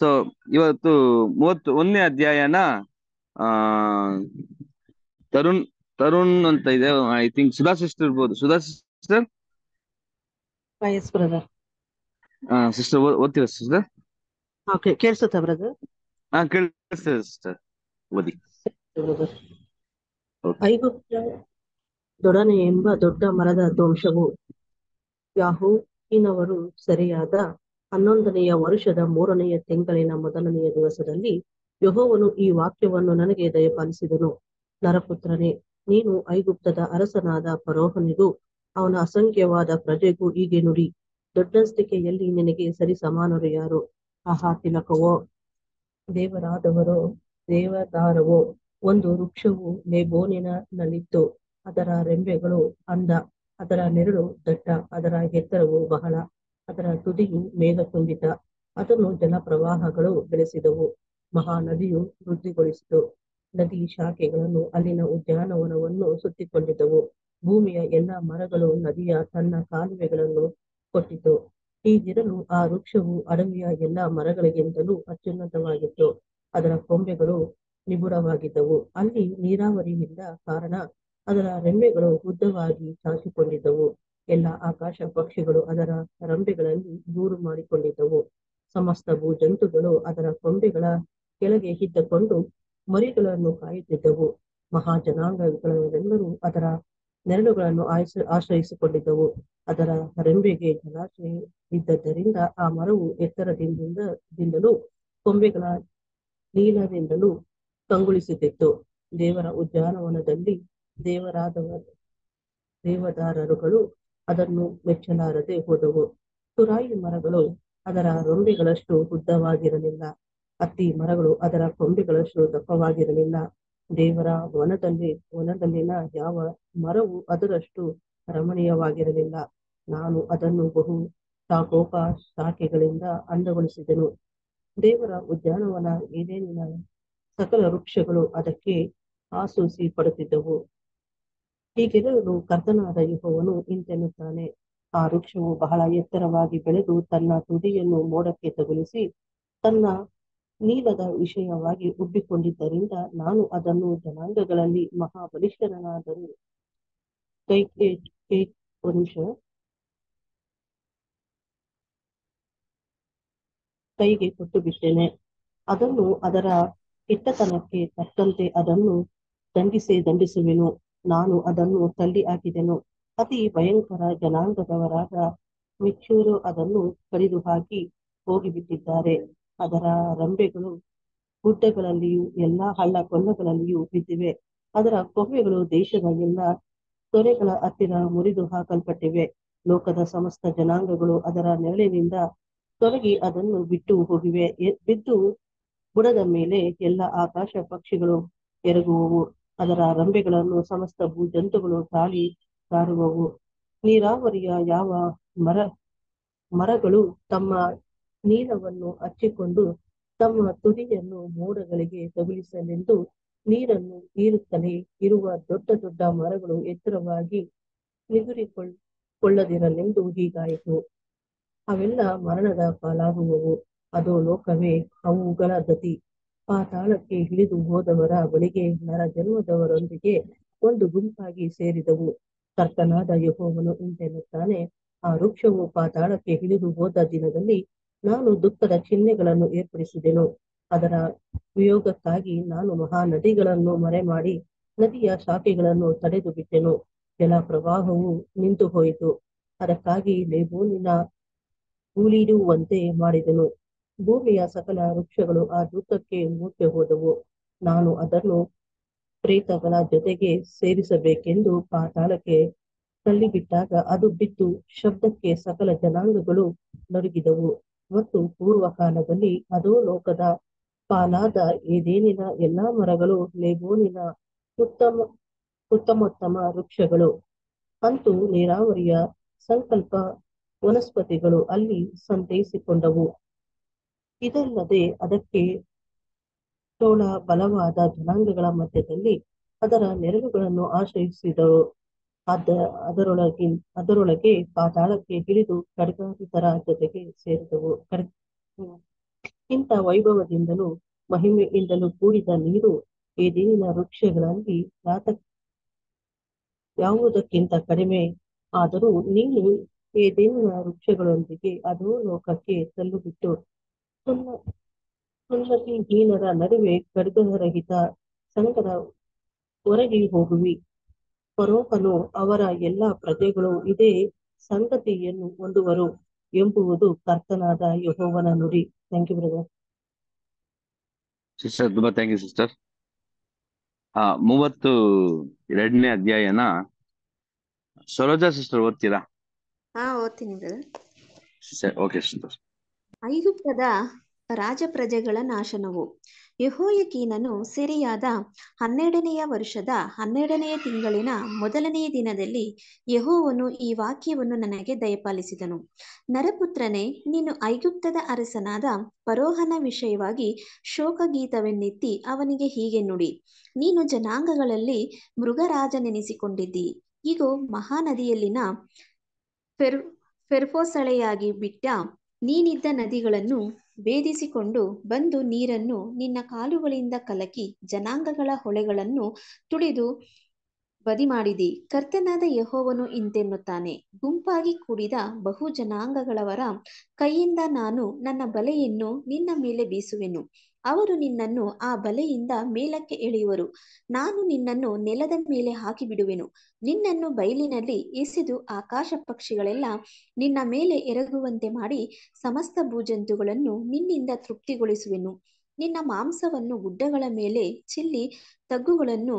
so ಇವತ್ತು ಮೂವತ್ತು ಒಂದನೇ ಅಧ್ಯಾಯನ ಆ ತರುಣ್ ತರುಣ್ ಅಂತ ಇದೆ ಐ ಥಿಂಕ್ ಸುಧಾ ಸಿಸ್ಟರ್ ಇರ್ಬೋದು ಸುಧಾ ಸಿಸ್ಟರ್ ಸಿಸ್ಟರ್ ಓದ್ತೀರಾ ಸಿಸ್ಟರ್ ಓಕೆ ಕೇಳಿಸುತ್ತಾ ಬ್ರದರ್ ಹಾ ಕೇಳಿಸ್ತದೆ ಸಿಸ್ಟರ್ ಓದಿ ದೊಡನೆ ಎಂಬ ದೊಡ್ಡ ಮರದ ಯಾಹು ಯಾಹೂನವರು ಸರಿಯಾದ ಹನ್ನೊಂದನೆಯ ವರುಷದ ಮೂರನೆಯ ತಿಂಗಳಿನ ಮೊದಲನೆಯ ದಿವಸದಲ್ಲಿ ಯಹೋವನು ಈ ವಾಕ್ಯವನ್ನು ನನಗೆ ದಯಪಾಲಿಸಿದನು ನರಪುತ್ರನೇ ನೀನು ಐಗುಪ್ತದ ಅರಸನಾದ ಪರೋಹನಿಗೂ ಅವನ ಅಸಂಖ್ಯವಾದ ಪ್ರಜೆಗೂ ಹೀಗೆ ನುಡಿ ದೊಡ್ಡಸ್ತಿಕೆಯಲ್ಲಿ ನಿನಗೆ ಸರಿ ಸಮಾನರು ಯಾರು ಆಹಾ ತಿಲಕವೋ ದೇವರಾದವರೋ ದೇವದಾರವೋ ಒಂದು ವೃಕ್ಷವು ಲೇಬೋನಿನಲ್ಲಿತ್ತು ಅದರ ರೆಂಬೆಗಳು ಅಂದ ಅದರ ನೆರಳು ದಟ್ಟ ಅದರ ಎತ್ತರವು ಬಹಳ ಅದರ ತುದಿಯು ಮೇಘ ತುಂಬಿತ ಅದನ್ನು ಜಲ ಪ್ರವಾಹಗಳು ಬೆಳೆಸಿದವು ಮಹಾ ನದಿಯು ವೃದ್ಧಿಗೊಳಿಸಿತು ನದಿ ಶಾಖೆಗಳನ್ನು ಅಲ್ಲಿನ ಉದ್ಯಾನವನವನ್ನು ಸುತ್ತಿಕೊಂಡಿದ್ದವು ಭೂಮಿಯ ಎಲ್ಲ ಮರಗಳು ನದಿಯ ತನ್ನ ಕಾಲುವೆಗಳನ್ನು ಕೊಟ್ಟಿತು ಹೀಗಿರಲು ಆ ವೃಕ್ಷವು ಅಡವಿಯ ಎಲ್ಲ ಮರಗಳಿಗಿಂತಲೂ ಅತ್ಯುನ್ನತವಾಗಿತ್ತು ಅದರ ಕೊಂಬೆಗಳು ನಿಬುಡವಾಗಿದ್ದವು ಅಲ್ಲಿ ನೀರಾವರಿಯಿಂದ ಕಾರಣ ಅದರ ರೆಮ್ಮೆಗಳು ಉದ್ದವಾಗಿ ಚಾಚಿಕೊಂಡಿದ್ದವು ಎಲ್ಲ ಆಕಾಶ ಪಕ್ಷಿಗಳು ಅದರ ರಂಬೆಗಳಲ್ಲಿ ದೂರು ಮಾಡಿಕೊಂಡಿದ್ದವು ಸಮಸ್ತ ಭೂ ಜಂತುಗಳು ಅದರ ಕೊಂಬೆಗಳ ಕೆಳಗೆ ಹಿದ್ದಕೊಂಡು ಮರಿಗಳನ್ನು ಕಾಯುತ್ತಿದ್ದವು ಮಹಾ ಜನಾಂಗಗಳೆಲ್ಲರೂ ಅದರ ನೆರಳುಗಳನ್ನು ಆಯ್ಸ ಆಶ್ರಯಿಸಿಕೊಂಡಿದ್ದವು ಅದರ ರೆಂಬೆಗೆ ಜಲಾಶಯ ಇದ್ದದ್ದರಿಂದ ಆ ಮರವು ಎತ್ತರದಿಂದಲೂ ಕೊಂಬೆಗಳ ನೀಲದಿಂದಲೂ ಕಂಗೊಳಿಸುತ್ತಿತ್ತು ದೇವರ ಉದ್ಯಾನವನದಲ್ಲಿ ದೇವರಾದವ ದೇವದಾರರುಗಳು ಅದನ್ನು ಮೆಚ್ಚಲಾರದೆ ಹೋದವು ತುರಾಯಿ ಮರಗಳು ಅದರ ರೊಂಬೆಗಳಷ್ಟು ಉದ್ದವಾಗಿರಲಿಲ್ಲ ಅತ್ತಿ ಮರಗಳು ಅದರ ಕೊಂಬೆಗಳಷ್ಟು ದಪ್ಪವಾಗಿರಲಿಲ್ಲ ದೇವರ ವನದಲ್ಲಿ ವನದಲ್ಲಿನ ಯಾವ ಮರವು ಅದರಷ್ಟು ರಮಣೀಯವಾಗಿರಲಿಲ್ಲ ನಾನು ಅದನ್ನು ಬಹು ಸಾಕೋಪ ಶಾಖೆಗಳಿಂದ ಅಂದಗೊಳಿಸಿದೆನು ದೇವರ ಉದ್ಯಾನವನ ಏನೇನಿನ ಸಕಲ ವೃಕ್ಷಗಳು ಅದಕ್ಕೆ ಆಸೂಸಿ ಪಡುತ್ತಿದ್ದವು ಹೀಗಿರಲು ಕರ್ತನಾದ ಯುಹೋವನು ಇಂತೆನ್ನುತ್ತಾನೆ ಆ ವೃಕ್ಷವು ಬಹಳ ಎತ್ತರವಾಗಿ ಬೆಳೆದು ತನ್ನ ತುದಿಯನ್ನು ಮೋಡಕ್ಕೆ ತಗುಲಿಸಿ ತನ್ನ ನೀಲದ ವಿಷಯವಾಗಿ ಉಬ್ಬಿಕೊಂಡಿದ್ದರಿಂದ ನಾನು ಅದನ್ನು ಜನಾಂಗಗಳಲ್ಲಿ ಮಹಾಬಲಿಷ್ಠರನಾದರೂ ಪುರುಷ ಕೈಗೆ ಕೊಟ್ಟು ಬಿಟ್ಟೇನೆ ಅದನ್ನು ಅದರ ಕೆಟ್ಟತನಕ್ಕೆ ತಕ್ಕಂತೆ ಅದನ್ನು ದಂಡಿಸಿ ದಂಡಿಸುವೆನು ನಾನು ಅದನ್ನು ತಳ್ಳಿ ಹಾಕಿದೆನು ಅತಿ ಭಯಂಕರ ಜನಾಂಗದವರಾದ ಮಿಚ್ಚೂರು ಅದನ್ನು ಕಡಿದು ಹಾಕಿ ಹೋಗಿಬಿಟ್ಟಿದ್ದಾರೆ ಅದರ ರಂಬೆಗಳು ಗುಡ್ಡಗಳಲ್ಲಿಯೂ ಎಲ್ಲಾ ಹಳ್ಳ ಕೊಲ್ಲಗಳಲ್ಲಿಯೂ ಬಿದ್ದಿವೆ ಅದರ ಕೊಂಬೆಗಳು ದೇಶದ ಎಲ್ಲ ತೊರೆಗಳ ಹತ್ತಿರ ಮುರಿದು ಹಾಕಲ್ಪಟ್ಟಿವೆ ಲೋಕದ ಸಮಸ್ತ ಜನಾಂಗಗಳು ಅದರ ನೆರಳಿನಿಂದ ತೊಲಗಿ ಅದನ್ನು ಬಿಟ್ಟು ಹೋಗಿವೆ ಬಿದ್ದು ಬುಡದ ಮೇಲೆ ಎಲ್ಲ ಆಕಾಶ ಪಕ್ಷಿಗಳು ಎರಗುವವು ಅದರ ರಂಬೆಗಳನ್ನು ಸಮಸ್ತ ಭೂ ಜಂತುಗಳು ಗಾಳಿ ಸಾರುವವು ನೀರಾವರಿಯ ಯಾವ ಮರ ಮರಗಳು ತಮ್ಮ ನೀರವನ್ನು ಹಚ್ಚಿಕೊಂಡು ತಮ್ಮ ತುದಿಯನ್ನು ಮೋಡಗಳಿಗೆ ತಗುಲಿಸಲೆಂದು ನೀರನ್ನು ಹೀರುತ್ತಲೇ ಇರುವ ದೊಡ್ಡ ದೊಡ್ಡ ಮರಗಳು ಎತ್ತರವಾಗಿ ನಿಗುರಿಕೊಳ್ಳದಿರಲೆಂದು ಹೀಗಾಯಿತು ಅವೆಲ್ಲ ಮರಣದ ಪಾಲಾಗುವವು ಅದು ಲೋಕವೇ ಅವುಗಳ ಗತಿ ಪಾತಾಳಕ್ಕೆ ಇಳಿದು ಹೋದವರ ಬಳಿಗೆ ಜನ್ಮದವರೊಂದಿಗೆ ಒಂದು ಗುಂಪಾಗಿ ಸೇರಿದವು ಕರ್ತನಾದ ಯಹೋವನು ಇಂತೆನ್ನುತ್ತಾನೆ ಆ ವೃಕ್ಷವು ಪಾತಾಳಕ್ಕೆ ಇಳಿದು ಹೋದ ದಿನದಲ್ಲಿ ನಾನು ದುಃಖದ ಚಿಹ್ನೆಗಳನ್ನು ಏರ್ಪಡಿಸಿದೆನು ಅದರ ವಿಯೋಗಕ್ಕಾಗಿ ನಾನು ಮಹಾ ನದಿಗಳನ್ನು ಮರೆ ಮಾಡಿ ನದಿಯ ಶಾಖೆಗಳನ್ನು ತಡೆದು ಬಿಟ್ಟೆನು ಜಲ ಪ್ರವಾಹವು ನಿಂತು ಹೋಯಿತು ಅದಕ್ಕಾಗಿ ಲೇಬೋನಿನ ಕೂಲಿಡುವಂತೆ ಮಾಡಿದನು ಭೂಮಿಯ ಸಕಲ ವೃಕ್ಷಗಳು ಆ ದೂತಕ್ಕೆ ಮೂತೆ ಹೋದವು ನಾನು ಅದನ್ನು ಪ್ರೇತಗಳ ಜೊತೆಗೆ ಸೇರಿಸಬೇಕೆಂದು ಪಾತಾಳಕ್ಕೆ ತಳ್ಳಿಬಿಟ್ಟಾಗ ಅದು ಬಿದ್ದು ಶಬ್ದಕ್ಕೆ ಸಕಲ ಜನಾಂಗಗಳು ನಡುಗಿದವು ಮತ್ತು ಪೂರ್ವಕಾಲದಲ್ಲಿ ಅದೋ ಲೋಕದ ಪಾಲಾದ ಏದೇನಿನ ಎಲ್ಲಾ ಮರಗಳು ಲೇಬೋನಿನ ಉತ್ತಮ ಉತ್ತಮೋತ್ತಮ ವೃಕ್ಷಗಳು ಅಂತೂ ನೀರಾವರಿಯ ಸಂಕಲ್ಪ ವನಸ್ಪತಿಗಳು ಅಲ್ಲಿ ಸಂತೈಸಿಕೊಂಡವು ಇದಲ್ಲದೆ ಅದಕ್ಕೆ ತೋಳ ಬಲವಾದ ಜನಾಂಗಗಳ ಮಧ್ಯದಲ್ಲಿ ಅದರ ನೆರಳುಗಳನ್ನು ಆಶ್ರಯಿಸಿದರು ಅದ ಅದರೊಳಗಿ ಅದರೊಳಗೆ ಪಾತಾಳಕ್ಕೆ ಹಿಡಿದು ಖಡ್ಗಾದಿತರ ಜೊತೆಗೆ ಸೇರಿದವು ಇಂತ ಇಂಥ ವೈಭವದಿಂದಲೂ ಮಹಿಮೆಯಿಂದಲೂ ಕೂಡಿದ ನೀರು ಏದೇನಿನ ವೃಕ್ಷಗಳಲ್ಲಿ ಯಾತ ಯಾವುದಕ್ಕಿಂತ ಕಡಿಮೆ ಆದರೂ ನೀನು ಏದೇನಿನ ವೃಕ್ಷಗಳೊಂದಿಗೆ ಅದೋ ಲೋಕಕ್ಕೆ ತಲ್ಲುಬಿಟ್ಟು ಸುನ್ನತಿ ಹೀನರ ನಡುವೆ ಖಡ್ಗರಹಿತ ಸಂಕದ ಹೊರಗೆ ಹೋಗುವಿ ಪರೋಪನು ಅವರ ಎಲ್ಲ ಪ್ರಜೆಗಳು ಇದೇ ಸಂಗತಿಯನ್ನು ಹೊಂದುವರು ಎಂಬುವುದು ಕರ್ತನಾದ ಯಹೋವನ ನುಡಿ ಥ್ಯಾಂಕ್ ಯು ಬ್ರದರ್ ಸಿಸ್ಟರ್ ತುಂಬಾ ಥ್ಯಾಂಕ್ ಯು ಸಿಸ್ಟರ್ ಆ ಮೂವತ್ತು ಎರಡನೇ ಅಧ್ಯಾಯನ ಸರೋಜಾ ಸಿಸ್ಟರ್ ಓದ್ತೀರಾ ಹಾ ಓದ್ತೀನಿ ಬ್ರದರ್ ಓಕೆ ಸಿಸ್ಟರ್ ಐಗುಪ್ತದ ರಾಜಪ್ರಜೆಗಳ ನಾಶನವು ಯಹೋಯಕೀನನು ಸೆರೆಯಾದ ಹನ್ನೆರಡನೆಯ ವರ್ಷದ ಹನ್ನೆರಡನೆಯ ತಿಂಗಳಿನ ಮೊದಲನೆಯ ದಿನದಲ್ಲಿ ಯಹೋವನು ಈ ವಾಕ್ಯವನ್ನು ನನಗೆ ದಯಪಾಲಿಸಿದನು ನರಪುತ್ರನೇ ನೀನು ಐಗುಪ್ತದ ಅರಸನಾದ ಪರೋಹನ ವಿಷಯವಾಗಿ ಶೋಕಗೀತವೆನ್ನೆತ್ತಿ ಅವನಿಗೆ ಹೀಗೆ ನುಡಿ ನೀನು ಜನಾಂಗಗಳಲ್ಲಿ ಮೃಗರಾಜನೆನಿಸಿಕೊಂಡಿದ್ದಿ ಈಗ ಮಹಾನದಿಯಲ್ಲಿನ ಫೆರ್ ಫೆರ್ಫೋಸಳೆಯಾಗಿ ಬಿಟ್ಟ ನೀನಿದ್ದ ನದಿಗಳನ್ನು ಭೇದಿಸಿಕೊಂಡು ಬಂದು ನೀರನ್ನು ನಿನ್ನ ಕಾಲುಗಳಿಂದ ಕಲಕಿ ಜನಾಂಗಗಳ ಹೊಳೆಗಳನ್ನು ತುಳಿದು ಬದಿ ಮಾಡಿದಿ ಕರ್ತನಾದ ಯಹೋವನು ಇಂತೆನ್ನುತ್ತಾನೆ ಗುಂಪಾಗಿ ಕೂಡಿದ ಬಹು ಜನಾಂಗಗಳವರ ಕೈಯಿಂದ ನಾನು ನನ್ನ ಬಲೆಯನ್ನು ನಿನ್ನ ಮೇಲೆ ಬೀಸುವೆನು ಅವರು ನಿನ್ನನ್ನು ಆ ಬಲೆಯಿಂದ ಮೇಲಕ್ಕೆ ಎಳೆಯುವರು ನಾನು ನಿನ್ನನ್ನು ನೆಲದ ಮೇಲೆ ಹಾಕಿಬಿಡುವೆನು ನಿನ್ನನ್ನು ಬಯಲಿನಲ್ಲಿ ಎಸೆದು ಆಕಾಶ ಪಕ್ಷಿಗಳೆಲ್ಲ ನಿನ್ನ ಮೇಲೆ ಎರಗುವಂತೆ ಮಾಡಿ ಸಮಸ್ತ ಭೂಜಂತುಗಳನ್ನು ನಿನ್ನಿಂದ ತೃಪ್ತಿಗೊಳಿಸುವೆನು ನಿನ್ನ ಮಾಂಸವನ್ನು ಗುಡ್ಡಗಳ ಮೇಲೆ ಚಿಲ್ಲಿ ತಗ್ಗುಗಳನ್ನು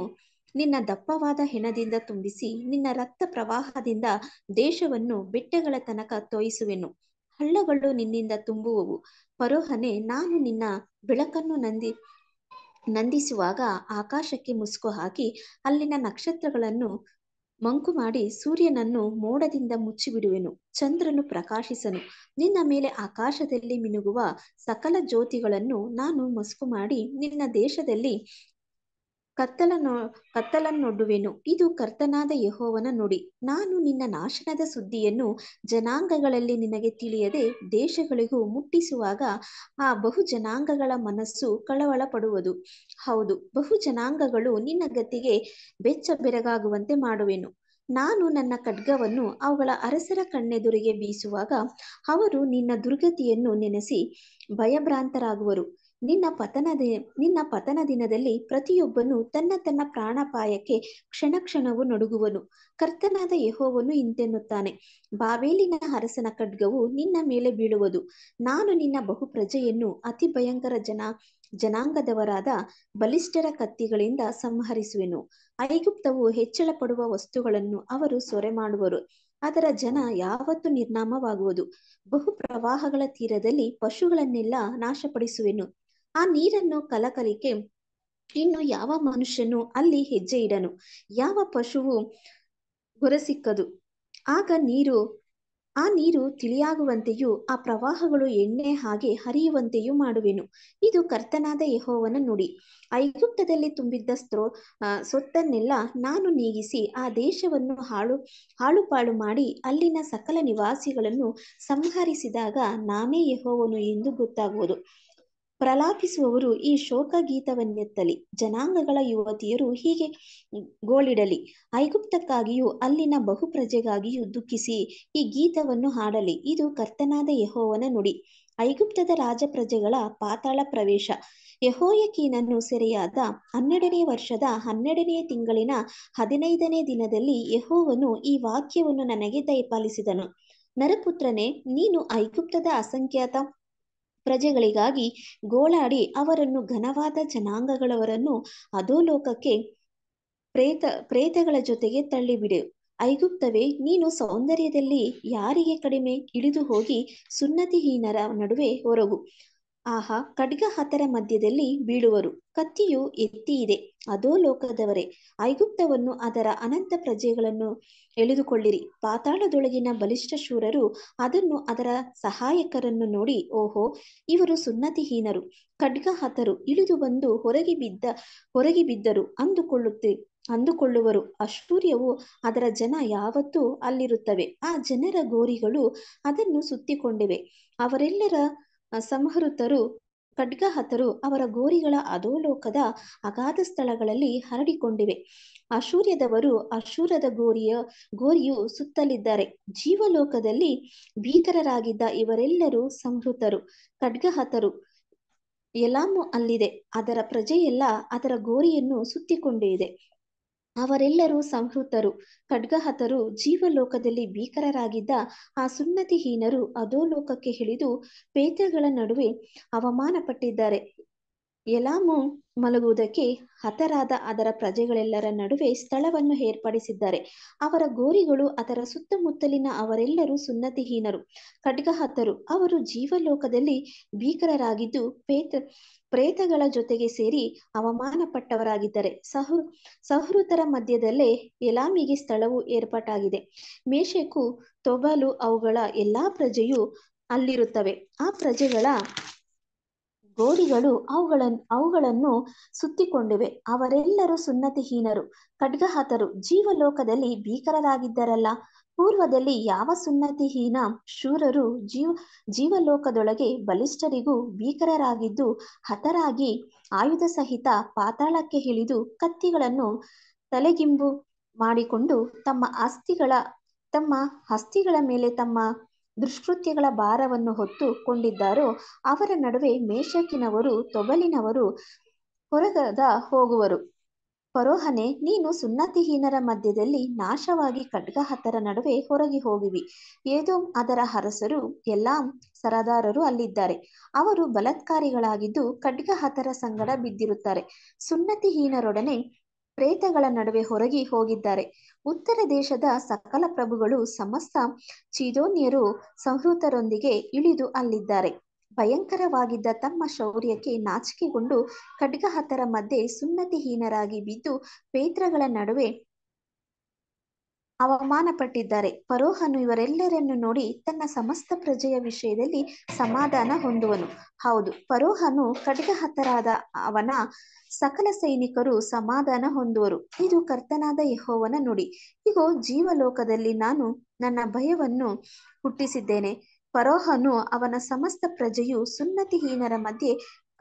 ನಿನ್ನ ದಪ್ಪವಾದ ಹೆಣದಿಂದ ತುಂಬಿಸಿ ನಿನ್ನ ರಕ್ತ ಪ್ರವಾಹದಿಂದ ದೇಶವನ್ನು ಬೆಟ್ಟಗಳ ತನಕ ತೋಯಿಸುವೆನು ಹಳ್ಳಗಳು ನಿನ್ನಿಂದ ತುಂಬುವವು ಪರೋಹನೆ ನಾನು ನಿನ್ನ ಬೆಳಕನ್ನು ನಂದಿ ನಂದಿಸುವಾಗ ಆಕಾಶಕ್ಕೆ ಮುಸುಕು ಹಾಕಿ ಅಲ್ಲಿನ ನಕ್ಷತ್ರಗಳನ್ನು ಮಂಕು ಮಾಡಿ ಸೂರ್ಯನನ್ನು ಮೋಡದಿಂದ ಮುಚ್ಚಿಬಿಡುವೆನು ಚಂದ್ರನು ಪ್ರಕಾಶಿಸನು ನಿನ್ನ ಮೇಲೆ ಆಕಾಶದಲ್ಲಿ ಮಿನುಗುವ ಸಕಲ ಜ್ಯೋತಿಗಳನ್ನು ನಾನು ಮಸುಕು ಮಾಡಿ ನಿನ್ನ ದೇಶದಲ್ಲಿ ಕತ್ತಲ ಕತ್ತಲನ್ನೊಡ್ಡುವೆನು ಇದು ಕರ್ತನಾದ ಯಹೋವನ ನುಡಿ ನಾನು ನಿನ್ನ ನಾಶನದ ಸುದ್ದಿಯನ್ನು ಜನಾಂಗಗಳಲ್ಲಿ ನಿನಗೆ ತಿಳಿಯದೆ ದೇಶಗಳಿಗೂ ಮುಟ್ಟಿಸುವಾಗ ಆ ಬಹು ಜನಾಂಗಗಳ ಮನಸ್ಸು ಕಳವಳ ಪಡುವುದು ಹೌದು ಬಹು ಜನಾಂಗಗಳು ನಿನ್ನ ಗತಿಗೆ ಬೆಚ್ಚ ಬೆರಗಾಗುವಂತೆ ಮಾಡುವೆನು ನಾನು ನನ್ನ ಖಡ್ಗವನ್ನು ಅವುಗಳ ಅರಸರ ಕಣ್ಣೆದುರಿಗೆ ಬೀಸುವಾಗ ಅವರು ನಿನ್ನ ದುರ್ಗತಿಯನ್ನು ನೆನೆಸಿ ಭಯಭ್ರಾಂತರಾಗುವರು ನಿನ್ನ ಪತನ ನಿನ್ನ ಪತನ ದಿನದಲ್ಲಿ ಪ್ರತಿಯೊಬ್ಬನು ತನ್ನ ತನ್ನ ಪ್ರಾಣಪಾಯಕ್ಕೆ ಕ್ಷಣ ಕ್ಷಣವು ನಡುಗುವನು ಕರ್ತನಾದ ಯಹೋವನು ಇಂತೆನ್ನುತ್ತಾನೆ ಬಾವೇಲಿನ ಅರಸನ ಖಡ್ಗವು ನಿನ್ನ ಮೇಲೆ ಬೀಳುವುದು ನಾನು ನಿನ್ನ ಬಹು ಪ್ರಜೆಯನ್ನು ಅತಿ ಭಯಂಕರ ಜನ ಜನಾಂಗದವರಾದ ಬಲಿಷ್ಠರ ಕತ್ತಿಗಳಿಂದ ಸಂಹರಿಸುವೆನು ಐಗುಪ್ತವು ಹೆಚ್ಚಳ ಪಡುವ ವಸ್ತುಗಳನ್ನು ಅವರು ಸೊರೆ ಮಾಡುವರು ಅದರ ಜನ ಯಾವತ್ತು ನಿರ್ನಾಮವಾಗುವುದು ಬಹು ಪ್ರವಾಹಗಳ ತೀರದಲ್ಲಿ ಪಶುಗಳನ್ನೆಲ್ಲ ನಾಶಪಡಿಸುವೆನು ಆ ನೀರನ್ನು ಕಲಕಲಿಕೆ ಇನ್ನು ಯಾವ ಮನುಷ್ಯನು ಅಲ್ಲಿ ಹೆಜ್ಜೆ ಇಡನು ಯಾವ ಪಶುವು ಹೊರಸಿಕ್ಕದು ಆಗ ನೀರು ಆ ನೀರು ತಿಳಿಯಾಗುವಂತೆಯೂ ಆ ಪ್ರವಾಹಗಳು ಎಣ್ಣೆ ಹಾಗೆ ಹರಿಯುವಂತೆಯೂ ಮಾಡುವೆನು ಇದು ಕರ್ತನಾದ ಯಹೋವನ ನುಡಿ ಐಗುಪ್ತದಲ್ಲಿ ತುಂಬಿದ್ದ ಸ್ತ್ರೋ ಸೊತ್ತನ್ನೆಲ್ಲ ನಾನು ನೀಗಿಸಿ ಆ ದೇಶವನ್ನು ಹಾಳು ಹಾಳುಪಾಳು ಮಾಡಿ ಅಲ್ಲಿನ ಸಕಲ ನಿವಾಸಿಗಳನ್ನು ಸಂಹರಿಸಿದಾಗ ನಾನೇ ಯಹೋವನು ಎಂದು ಗೊತ್ತಾಗುವುದು ಪ್ರಲಾಪಿಸುವವರು ಈ ಶೋಕ ಗೀತವನ್ನೆತ್ತಲಿ ಜನಾಂಗಗಳ ಯುವತಿಯರು ಹೀಗೆ ಗೋಳಿಡಲಿ ಐಗುಪ್ತಕ್ಕಾಗಿಯೂ ಅಲ್ಲಿನ ಬಹುಪ್ರಜೆಗಾಗಿಯೂ ದುಃಖಿಸಿ ಈ ಗೀತವನ್ನು ಹಾಡಲಿ ಇದು ಕರ್ತನಾದ ಯಹೋವನ ನುಡಿ ಐಗುಪ್ತದ ರಾಜ ಪ್ರಜೆಗಳ ಪಾತಾಳ ಪ್ರವೇಶ ಯಹೋಯಕೀನನ್ನು ಸೆರೆಯಾದ ಹನ್ನೆರಡನೇ ವರ್ಷದ ಹನ್ನೆರಡನೇ ತಿಂಗಳಿನ ಹದಿನೈದನೇ ದಿನದಲ್ಲಿ ಯಹೋವನು ಈ ವಾಕ್ಯವನ್ನು ನನಗೆ ದಯಪಾಲಿಸಿದನು ನರಪುತ್ರನೇ ನೀನು ಐಗುಪ್ತದ ಅಸಂಖ್ಯಾತ ಪ್ರಜೆಗಳಿಗಾಗಿ ಗೋಳಾಡಿ ಅವರನ್ನು ಘನವಾದ ಜನಾಂಗಗಳವರನ್ನು ಅಧೋಲೋಕಕ್ಕೆ ಪ್ರೇತ ಪ್ರೇತಗಳ ಜೊತೆಗೆ ತಳ್ಳಿಬಿಡು ಐಗುಪ್ತವೇ ನೀನು ಸೌಂದರ್ಯದಲ್ಲಿ ಯಾರಿಗೆ ಕಡಿಮೆ ಇಳಿದು ಹೋಗಿ ಸುನ್ನತಿಹೀನರ ನಡುವೆ ಹೊರಗು ಆಹಾ ಖಡ್ಗ ಹತರ ಮಧ್ಯದಲ್ಲಿ ಬೀಳುವರು ಕತ್ತಿಯು ಎತ್ತಿ ಇದೆ ಅದೋ ಲೋಕದವರೇ ಐಗುಪ್ತವನ್ನು ಅದರ ಅನಂತ ಪ್ರಜೆಗಳನ್ನು ಎಳೆದುಕೊಳ್ಳಿರಿ ಪಾತಾಳದೊಳಗಿನ ಬಲಿಷ್ಠ ಶೂರರು ಅದನ್ನು ಅದರ ಸಹಾಯಕರನ್ನು ನೋಡಿ ಓಹೋ ಇವರು ಸುನ್ನತಿಹೀನರು ಖಡ್ಗ ಹತರು ಇಳಿದು ಬಂದು ಹೊರಗೆ ಬಿದ್ದ ಹೊರಗೆ ಬಿದ್ದರು ಅಂದುಕೊಳ್ಳುತ್ತೆ ಅಂದುಕೊಳ್ಳುವರು ಅಷ್ಟೂರ್ಯವು ಅದರ ಜನ ಯಾವತ್ತೂ ಅಲ್ಲಿರುತ್ತವೆ ಆ ಜನರ ಗೋರಿಗಳು ಅದನ್ನು ಸುತ್ತಿಕೊಂಡಿವೆ ಅವರೆಲ್ಲರ ಸಂಹೃತರು ಖಡ್ಗಹತರು ಅವರ ಗೋರಿಗಳ ಅಧೋಲೋಕದ ಅಗಾಧ ಸ್ಥಳಗಳಲ್ಲಿ ಹರಡಿಕೊಂಡಿವೆ ಅಶೂರ್ಯದವರು ಅಶೂರದ ಗೋರಿಯ ಗೋರಿಯು ಸುತ್ತಲಿದ್ದಾರೆ ಜೀವಲೋಕದಲ್ಲಿ ಭೀಕರರಾಗಿದ್ದ ಇವರೆಲ್ಲರೂ ಸಂಹೃತರು ಖಡ್ಗಹತರು ಎಲ್ಲಾಮು ಅಲ್ಲಿದೆ ಅದರ ಪ್ರಜೆಯೆಲ್ಲ ಅದರ ಗೋರಿಯನ್ನು ಸುತ್ತಿಕೊಂಡಿದೆ ಅವರೆಲ್ಲರೂ ಸಂಹೃತರು ಖಡ್ಗಹತರು ಜೀವಲೋಕದಲ್ಲಿ ಭೀಕರರಾಗಿದ್ದ ಆ ಸುನ್ನತಿಹೀನರು ಅಧೋಲೋಕಕ್ಕೆ ಹಿಡಿದು ಪೇತಗಳ ನಡುವೆ ಅವಮಾನಪಟ್ಟಿದ್ದಾರೆ ಎಲಾಮು ಮಲಗುವುದಕ್ಕೆ ಹತರಾದ ಅದರ ಪ್ರಜೆಗಳೆಲ್ಲರ ನಡುವೆ ಸ್ಥಳವನ್ನು ಏರ್ಪಡಿಸಿದ್ದಾರೆ ಅವರ ಗೋರಿಗಳು ಅದರ ಸುತ್ತಮುತ್ತಲಿನ ಅವರೆಲ್ಲರೂ ಸುನ್ನತಿಹೀನರು ಖಡ್ಗಹತರು ಅವರು ಜೀವಲೋಕದಲ್ಲಿ ಭೀಕರರಾಗಿದ್ದು ಪೇತ ಪ್ರೇತಗಳ ಜೊತೆಗೆ ಸೇರಿ ಅವಮಾನಪಟ್ಟವರಾಗಿದ್ದಾರೆ ಸಹೃ ಸಹೃತರ ಮಧ್ಯದಲ್ಲೇ ಎಲಾಮಿಗೆ ಸ್ಥಳವು ಏರ್ಪಾಟಾಗಿದೆ ಮೇಷಕು ತೊಬಲು ಅವುಗಳ ಎಲ್ಲಾ ಪ್ರಜೆಯು ಅಲ್ಲಿರುತ್ತವೆ ಆ ಪ್ರಜೆಗಳ ಗೋಡಿಗಳು ಅವುಗಳನ್ನು ಅವುಗಳನ್ನು ಸುತ್ತಿಕೊಂಡಿವೆ ಅವರೆಲ್ಲರೂ ಸುನ್ನತಿಹೀನರು ಖಡ್ಗಹತರು ಜೀವಲೋಕದಲ್ಲಿ ಭೀಕರರಾಗಿದ್ದರಲ್ಲ ಪೂರ್ವದಲ್ಲಿ ಯಾವ ಸುನ್ನತಿಹೀನ ಶೂರರು ಜೀವ ಜೀವಲೋಕದೊಳಗೆ ಬಲಿಷ್ಠರಿಗೂ ಭೀಕರರಾಗಿದ್ದು ಹತರಾಗಿ ಆಯುಧ ಸಹಿತ ಪಾತಾಳಕ್ಕೆ ಇಳಿದು ಕತ್ತಿಗಳನ್ನು ತಲೆಗಿಂಬು ಮಾಡಿಕೊಂಡು ತಮ್ಮ ಅಸ್ಥಿಗಳ ತಮ್ಮ ಅಸ್ಥಿಗಳ ಮೇಲೆ ತಮ್ಮ ದುಷ್ಕೃತ್ಯಗಳ ಭಾರವನ್ನು ಹೊತ್ತು ಕೊಂಡಿದ್ದಾರೋ ಅವರ ನಡುವೆ ಮೇಷಕಿನವರು ತೊಗಲಿನವರು ಹೊರಗದ ಹೋಗುವರು ಪರೋಹನೆ ನೀನು ಸುನ್ನತಿಹೀನರ ಮಧ್ಯದಲ್ಲಿ ನಾಶವಾಗಿ ಖಡ್ಗಹತರ ನಡುವೆ ಹೊರಗೆ ಹೋಗಿವಿ ಏದು ಅದರ ಹರಸರು ಎಲ್ಲಾ ಸರದಾರರು ಅಲ್ಲಿದ್ದಾರೆ ಅವರು ಬಲತ್ಕಾರಿಗಳಾಗಿದ್ದು ಖಡ್ಗಹತರ ಸಂಗಡ ಬಿದ್ದಿರುತ್ತಾರೆ ಸುನ್ನತಿಹೀನರೊಡನೆ ಪ್ರೇತಗಳ ನಡುವೆ ಹೊರಗಿ ಹೋಗಿದ್ದಾರೆ ಉತ್ತರ ದೇಶದ ಸಕಲ ಪ್ರಭುಗಳು ಸಮಸ್ತ ಚೀದೋನ್ಯರು ಸಂಹೃತರೊಂದಿಗೆ ಇಳಿದು ಅಲ್ಲಿದ್ದಾರೆ ಭಯಂಕರವಾಗಿದ್ದ ತಮ್ಮ ಶೌರ್ಯಕ್ಕೆ ನಾಚಿಕೆಗೊಂಡು ಖಡ್ಗಹತರ ಮಧ್ಯೆ ಸುನ್ನತಿಹೀನರಾಗಿ ಬಿದ್ದು ಪೇತ್ರಗಳ ನಡುವೆ ಅವಮಾನಪಟ್ಟಿದ್ದಾರೆ ಪರೋಹನು ಇವರೆಲ್ಲರನ್ನು ನೋಡಿ ತನ್ನ ಸಮಸ್ತ ಪ್ರಜೆಯ ವಿಷಯದಲ್ಲಿ ಸಮಾಧಾನ ಹೊಂದುವನು ಹೌದು ಪರೋಹನು ಖಡ್ಗಹತರಾದ ಅವನ ಸಕಲ ಸೈನಿಕರು ಸಮಾಧಾನ ಹೊಂದುವರು ಇದು ಕರ್ತನಾದ ಯಹೋವನ ನುಡಿ ಇಗೋ ಜೀವಲೋಕದಲ್ಲಿ ನಾನು ನನ್ನ ಭಯವನ್ನು ಹುಟ್ಟಿಸಿದ್ದೇನೆ ಪರೋಹನು ಅವನ ಸಮಸ್ತ ಪ್ರಜೆಯು ಸುನ್ನತಿಹೀನರ ಮಧ್ಯೆ